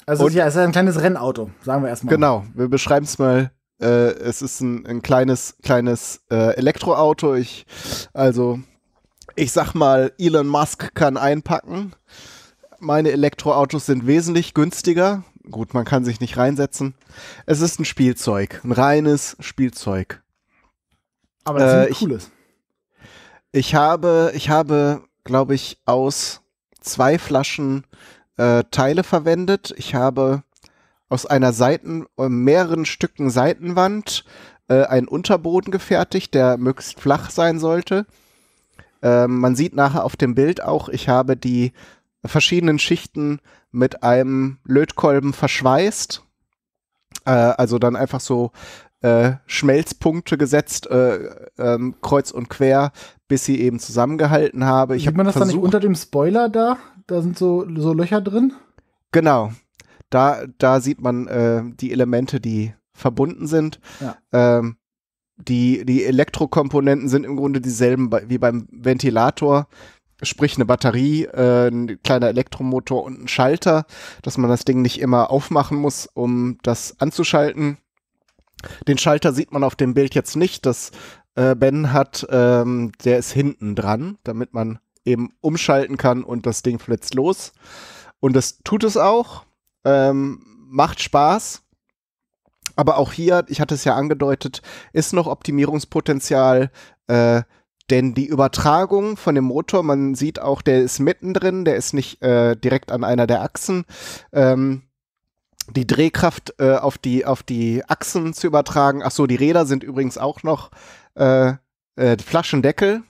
Speaker 1: also und, ja, es ist ein kleines Rennauto,
Speaker 2: sagen wir erstmal. Genau,
Speaker 1: wir beschreiben es mal. Äh, es ist ein, ein kleines, kleines äh, Elektroauto. Ich, also, ich sag mal, Elon Musk kann einpacken. Meine Elektroautos sind wesentlich günstiger. Gut, man kann sich nicht reinsetzen. Es ist ein Spielzeug, ein reines Spielzeug.
Speaker 2: Aber das äh, ist ein ich, cooles.
Speaker 1: Ich habe, ich habe, glaube ich, aus zwei Flaschen äh, Teile verwendet. Ich habe aus einer Seiten, äh, mehreren Stücken Seitenwand äh, einen Unterboden gefertigt, der möglichst flach sein sollte. Ähm, man sieht nachher auf dem Bild auch, ich habe die verschiedenen Schichten mit einem Lötkolben verschweißt. Äh, also dann einfach so äh, Schmelzpunkte gesetzt, äh, ähm, kreuz und quer, bis sie eben zusammengehalten habe. Ich Sieht man das versucht, dann nicht
Speaker 2: unter dem Spoiler da? da sind so, so Löcher drin.
Speaker 1: Genau. Da, da sieht man äh, die Elemente, die verbunden sind. Ja. Ähm, die, die Elektrokomponenten sind im Grunde dieselben wie beim Ventilator. Sprich eine Batterie, äh, ein kleiner Elektromotor und ein Schalter, dass man das Ding nicht immer aufmachen muss, um das anzuschalten. Den Schalter sieht man auf dem Bild jetzt nicht. Das äh, Ben hat, ähm, der ist hinten dran, damit man eben umschalten kann und das Ding flitzt los. Und das tut es auch. Ähm, macht Spaß. Aber auch hier, ich hatte es ja angedeutet, ist noch Optimierungspotenzial. Äh, denn die Übertragung von dem Motor, man sieht auch, der ist mittendrin, der ist nicht äh, direkt an einer der Achsen. Ähm, die Drehkraft äh, auf, die, auf die Achsen zu übertragen. Ach so, die Räder sind übrigens auch noch äh, äh Flaschendeckel,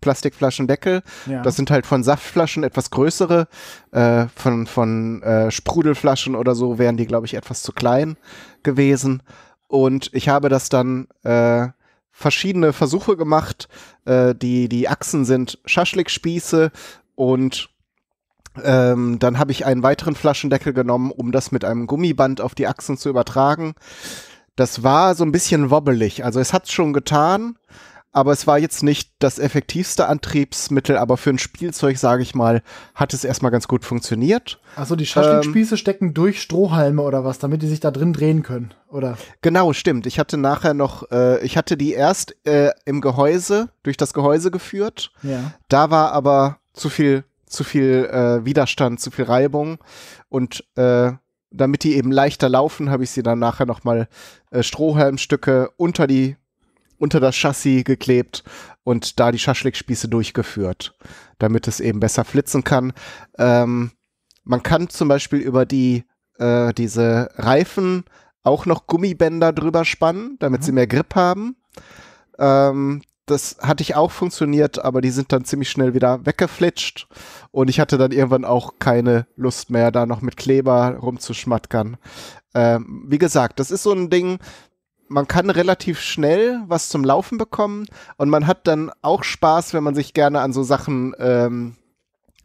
Speaker 1: Plastikflaschendeckel. Ja. Das sind halt von Saftflaschen etwas größere. Äh, von von äh, Sprudelflaschen oder so wären die, glaube ich, etwas zu klein gewesen. Und ich habe das dann äh, verschiedene Versuche gemacht. Äh, die, die Achsen sind Schaschlikspieße und ähm, dann habe ich einen weiteren Flaschendeckel genommen, um das mit einem Gummiband auf die Achsen zu übertragen. Das war so ein bisschen wobbelig. Also es hat es schon getan, aber es war jetzt nicht das effektivste Antriebsmittel, aber für ein Spielzeug, sage ich mal, hat es erstmal ganz gut funktioniert. Achso, die Schaschlikspieße
Speaker 2: ähm, stecken durch Strohhalme oder was, damit die sich da drin drehen können, oder?
Speaker 1: Genau, stimmt. Ich hatte nachher noch, äh, ich hatte die erst äh, im Gehäuse, durch das Gehäuse geführt. Ja. Da war aber zu viel, zu viel äh, Widerstand, zu viel Reibung und äh, damit die eben leichter laufen, habe ich sie dann nachher nochmal äh, Strohhalmstücke unter die unter das Chassis geklebt und da die Schaschlikspieße durchgeführt, damit es eben besser flitzen kann. Ähm, man kann zum Beispiel über die, äh, diese Reifen auch noch Gummibänder drüber spannen, damit mhm. sie mehr Grip haben. Ähm, das hatte ich auch funktioniert, aber die sind dann ziemlich schnell wieder weggeflitscht und ich hatte dann irgendwann auch keine Lust mehr, da noch mit Kleber rumzuschmatkern. Ähm, wie gesagt, das ist so ein Ding, man kann relativ schnell was zum Laufen bekommen und man hat dann auch Spaß, wenn man sich gerne an so Sachen ähm,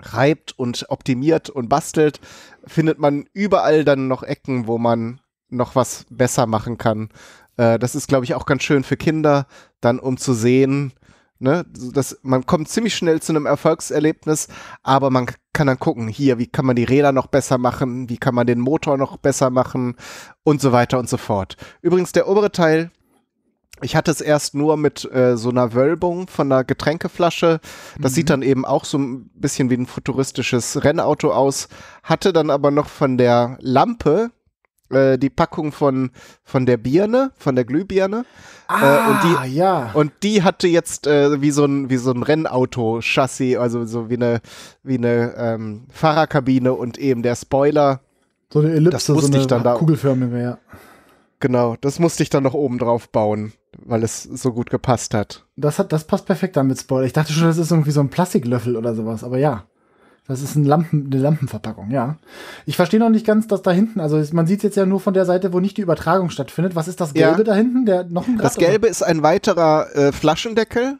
Speaker 1: reibt und optimiert und bastelt, findet man überall dann noch Ecken, wo man noch was besser machen kann. Äh, das ist, glaube ich, auch ganz schön für Kinder, dann um zu sehen, Ne? Das, man kommt ziemlich schnell zu einem Erfolgserlebnis, aber man kann dann gucken, hier, wie kann man die Räder noch besser machen, wie kann man den Motor noch besser machen und so weiter und so fort. Übrigens, der obere Teil, ich hatte es erst nur mit äh, so einer Wölbung von einer Getränkeflasche. Das mhm. sieht dann eben auch so ein bisschen wie ein futuristisches Rennauto aus. Hatte dann aber noch von der Lampe äh, die Packung von, von der Birne, von der Glühbirne. Äh, ah, und die, ja. Und die hatte jetzt äh, wie, so ein, wie so ein Rennauto-Chassis, also so wie eine, wie eine ähm, Fahrerkabine und eben der Spoiler. So eine Ellipse, das musste so ich dann da, kugelförmige, ja. Genau, das musste ich dann noch oben drauf bauen, weil es so gut gepasst hat.
Speaker 2: Das, hat, das passt perfekt damit, Spoiler. Ich dachte schon, das ist irgendwie so ein Plastiklöffel oder sowas, aber ja. Das ist ein Lampen, eine Lampenverpackung, ja. Ich verstehe noch nicht ganz, dass da hinten, also man sieht es jetzt ja nur von der Seite, wo nicht die Übertragung stattfindet. Was ist das Gelbe ja. da hinten? Der noch ein Grad, das Gelbe
Speaker 1: oder? ist ein weiterer äh, Flaschendeckel,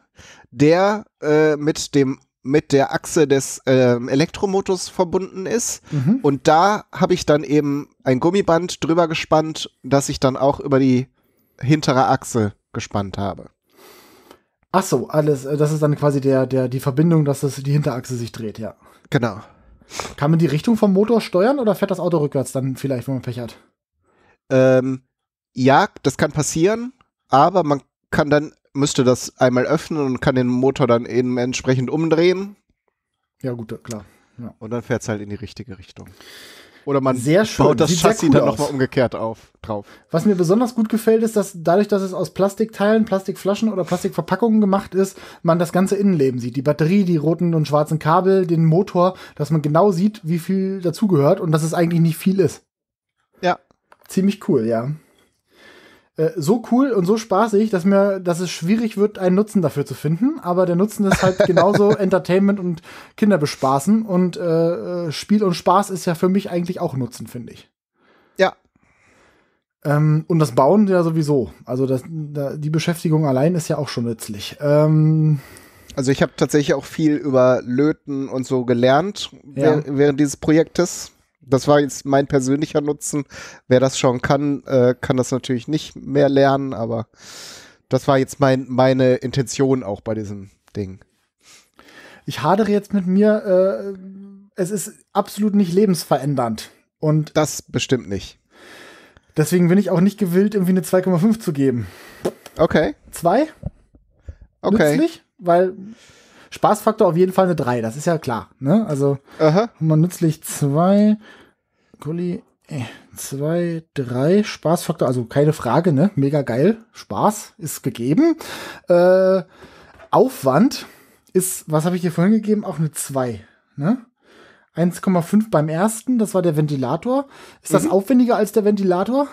Speaker 1: der äh, mit dem mit der Achse des äh, Elektromotors verbunden ist. Mhm. Und da habe ich dann eben ein Gummiband drüber gespannt, das ich dann auch über die hintere Achse gespannt habe.
Speaker 2: Ach so, alles, äh, das ist dann quasi der, der, die Verbindung, dass das die Hinterachse sich dreht, ja. Genau. Kann man die Richtung vom Motor steuern oder fährt das Auto rückwärts dann vielleicht, wenn man Pech hat? Ähm, ja, das
Speaker 1: kann passieren, aber man kann dann, müsste das einmal öffnen und kann den Motor dann eben entsprechend umdrehen. Ja, gut, klar. Ja. Und dann fährt es halt in die richtige Richtung. Oder man sehr schön. baut das Sieht Chassis cool dann nochmal umgekehrt auf, drauf.
Speaker 2: Was mir besonders gut gefällt, ist, dass dadurch, dass es aus Plastikteilen, Plastikflaschen oder Plastikverpackungen gemacht ist, man das ganze Innenleben sieht. Die Batterie, die roten und schwarzen Kabel, den Motor, dass man genau sieht, wie viel dazugehört und dass es eigentlich nicht viel ist. Ja. Ziemlich cool, ja. Äh, so cool und so spaßig, dass mir, dass es schwierig wird, einen Nutzen dafür zu finden. Aber der Nutzen ist halt genauso Entertainment und Kinderbespaßen und äh, äh, Spiel und Spaß ist ja für mich eigentlich auch Nutzen, finde ich. Ja. Ähm, und das Bauen ja sowieso. Also das, da, die Beschäftigung allein ist ja auch schon nützlich. Ähm, also ich
Speaker 1: habe tatsächlich auch viel über Löten und so gelernt ja. während dieses Projektes das war jetzt mein persönlicher Nutzen. Wer das schon kann, äh, kann das natürlich nicht mehr lernen, aber das war jetzt mein, meine Intention auch bei diesem Ding.
Speaker 2: Ich hadere jetzt mit mir, äh, es ist absolut nicht lebensverändernd. Und das bestimmt nicht. Deswegen bin ich auch nicht gewillt, irgendwie eine 2,5 zu geben. Okay. Zwei? Okay. Nützlich, weil Spaßfaktor auf jeden Fall eine 3, das ist ja klar. Ne? Also Aha. haben nützlich zwei. Gully 2, 3, Spaßfaktor, also keine Frage, ne? Mega geil. Spaß ist gegeben. Äh, Aufwand ist, was habe ich hier vorhin gegeben? Auch eine 2, ne? 1,5 beim ersten, das war der Ventilator. Ist mhm. das aufwendiger als der Ventilator?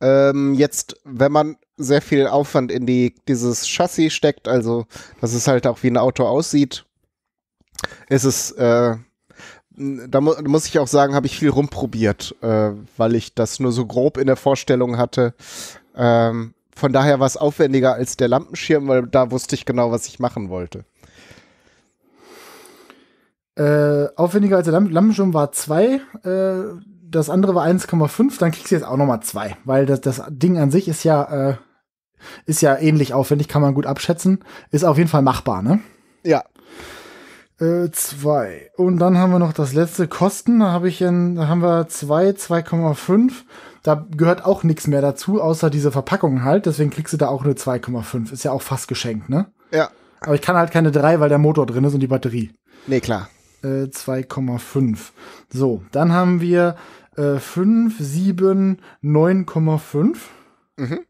Speaker 2: Ähm, jetzt,
Speaker 1: wenn man sehr viel Aufwand in die, dieses Chassis steckt, also dass es halt auch wie ein Auto aussieht, ist es äh, da mu muss ich auch sagen, habe ich viel rumprobiert, äh, weil ich das nur so grob in der Vorstellung hatte. Ähm, von daher war es aufwendiger als der Lampenschirm, weil da wusste ich genau, was ich machen wollte.
Speaker 2: Äh, aufwendiger als der Lamp Lampenschirm war 2, äh, das andere war 1,5, dann kriegst du jetzt auch nochmal 2, weil das, das Ding an sich ist ja, äh, ist ja ähnlich aufwendig, kann man gut abschätzen, ist auf jeden Fall machbar, ne? Ja, 2. Äh, und dann haben wir noch das letzte Kosten. Da habe ich in, da haben wir 2, 2,5. Da gehört auch nichts mehr dazu, außer diese Verpackung halt. Deswegen kriegst du da auch eine 2,5. Ist ja auch fast geschenkt, ne? Ja. Aber ich kann halt keine 3, weil der Motor drin ist und die Batterie. Nee, klar. Äh, 2,5. So, dann haben wir äh, 5, 7, 9,5. Mhm.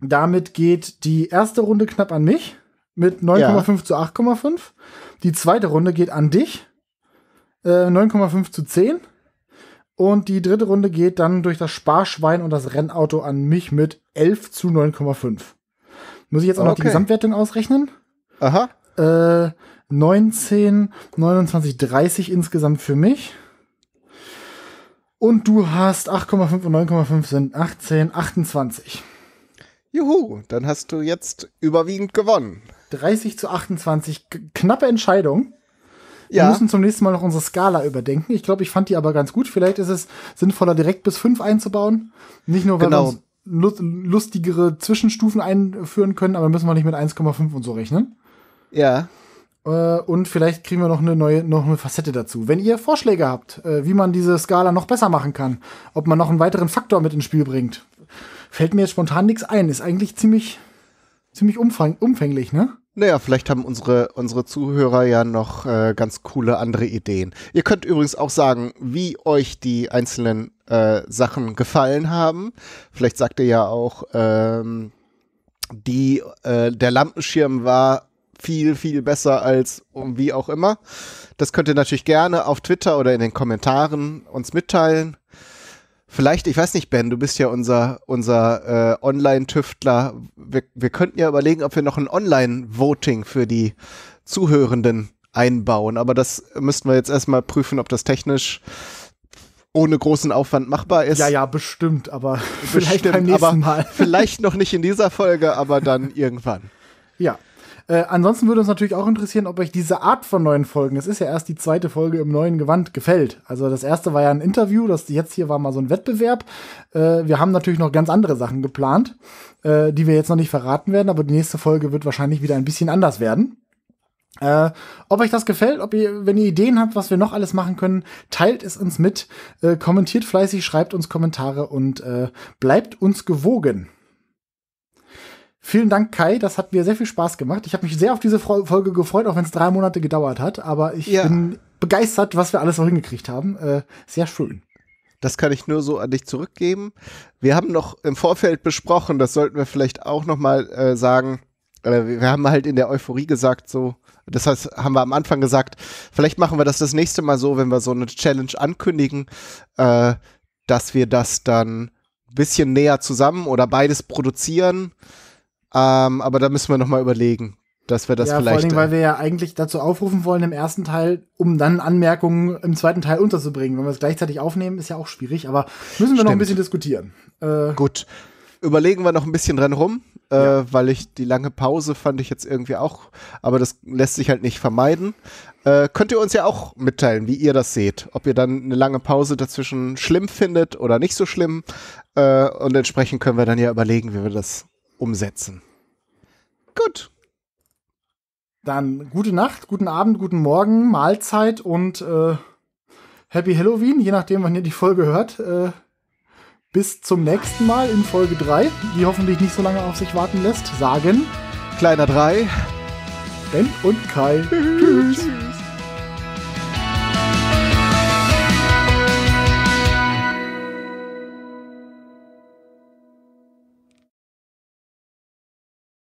Speaker 2: Damit geht die erste Runde knapp an mich mit 9,5 ja. zu 8,5. Die zweite Runde geht an dich. Äh, 9,5 zu 10. Und die dritte Runde geht dann durch das Sparschwein und das Rennauto an mich mit 11 zu 9,5. Muss ich jetzt auch noch die Gesamtwertung ausrechnen? Aha. Äh, 19, 29, 30 insgesamt für mich. Und du hast 8,5 und 9,5 sind 18, 28. Juhu, dann hast du jetzt überwiegend gewonnen. 30 zu 28, knappe Entscheidung. Ja. Wir müssen zum nächsten Mal noch unsere Skala überdenken. Ich glaube, ich fand die aber ganz gut. Vielleicht ist es sinnvoller, direkt bis 5 einzubauen. Nicht nur, weil genau. wir lustigere Zwischenstufen einführen können, aber müssen wir nicht mit 1,5 und so rechnen. Ja. Äh, und vielleicht kriegen wir noch eine neue, noch eine Facette dazu. Wenn ihr Vorschläge habt, äh, wie man diese Skala noch besser machen kann, ob man noch einen weiteren Faktor mit ins Spiel bringt, fällt mir jetzt spontan nichts ein. Ist eigentlich ziemlich, ziemlich umfang, umfänglich, ne? Naja,
Speaker 1: vielleicht haben unsere, unsere Zuhörer ja noch äh, ganz coole andere Ideen. Ihr könnt übrigens auch sagen, wie euch die einzelnen äh, Sachen gefallen haben. Vielleicht sagt ihr ja auch, ähm, die, äh, der Lampenschirm war viel, viel besser als um wie auch immer. Das könnt ihr natürlich gerne auf Twitter oder in den Kommentaren uns mitteilen vielleicht, ich weiß nicht, Ben, du bist ja unser, unser äh, Online-Tüftler. Wir, wir könnten ja überlegen, ob wir noch ein Online-Voting für die Zuhörenden einbauen. Aber das müssten wir jetzt erstmal prüfen, ob das technisch ohne großen Aufwand machbar ist. Ja, ja,
Speaker 2: bestimmt, aber bestimmt, beim nächsten Mal.
Speaker 1: Vielleicht noch nicht in dieser Folge, aber dann irgendwann.
Speaker 2: Ja, äh, ansonsten würde uns natürlich auch interessieren, ob euch diese Art von neuen Folgen, es ist ja erst die zweite Folge im neuen Gewand, gefällt. Also das erste war ja ein Interview, das jetzt hier war mal so ein Wettbewerb. Äh, wir haben natürlich noch ganz andere Sachen geplant, äh, die wir jetzt noch nicht verraten werden, aber die nächste Folge wird wahrscheinlich wieder ein bisschen anders werden. Äh, ob euch das gefällt, ob ihr, wenn ihr Ideen habt, was wir noch alles machen können, teilt es uns mit, äh, kommentiert fleißig, schreibt uns Kommentare und äh, bleibt uns gewogen. Vielen Dank, Kai. Das hat mir sehr viel Spaß gemacht. Ich habe mich sehr auf diese Folge gefreut, auch wenn es drei Monate gedauert hat. Aber ich ja. bin begeistert, was wir alles noch hingekriegt haben. Äh, sehr schön.
Speaker 1: Das kann ich nur so an dich zurückgeben. Wir haben noch im Vorfeld besprochen, das sollten wir vielleicht auch noch mal äh, sagen. Oder äh, wir haben halt in der Euphorie gesagt, so, das heißt, haben wir am Anfang gesagt, vielleicht machen wir das das nächste Mal so, wenn wir so eine Challenge ankündigen, äh, dass wir das dann ein bisschen näher zusammen oder beides produzieren ähm, aber da müssen wir nochmal überlegen, dass wir das ja, vielleicht. Vor allem, weil äh, wir
Speaker 2: ja eigentlich dazu aufrufen wollen im ersten Teil, um dann Anmerkungen im zweiten Teil unterzubringen. Wenn wir es gleichzeitig aufnehmen, ist ja auch schwierig, aber müssen wir stimmt. noch ein bisschen diskutieren. Äh, Gut. Überlegen wir noch ein bisschen dran rum, äh, ja. weil ich die lange Pause fand ich jetzt irgendwie auch,
Speaker 1: aber das lässt sich halt nicht vermeiden. Äh, könnt ihr uns ja auch mitteilen, wie ihr das seht, ob ihr dann eine lange Pause dazwischen schlimm findet oder nicht so schlimm. Äh, und entsprechend können wir dann ja überlegen, wie wir das umsetzen. Gut.
Speaker 2: Dann gute Nacht, guten Abend, guten Morgen, Mahlzeit und äh, Happy Halloween, je nachdem, wann ihr die Folge hört. Äh, bis zum nächsten Mal in Folge 3, die hoffentlich nicht so lange auf sich warten lässt, sagen Kleiner 3, Ben und Kai. Tschüss.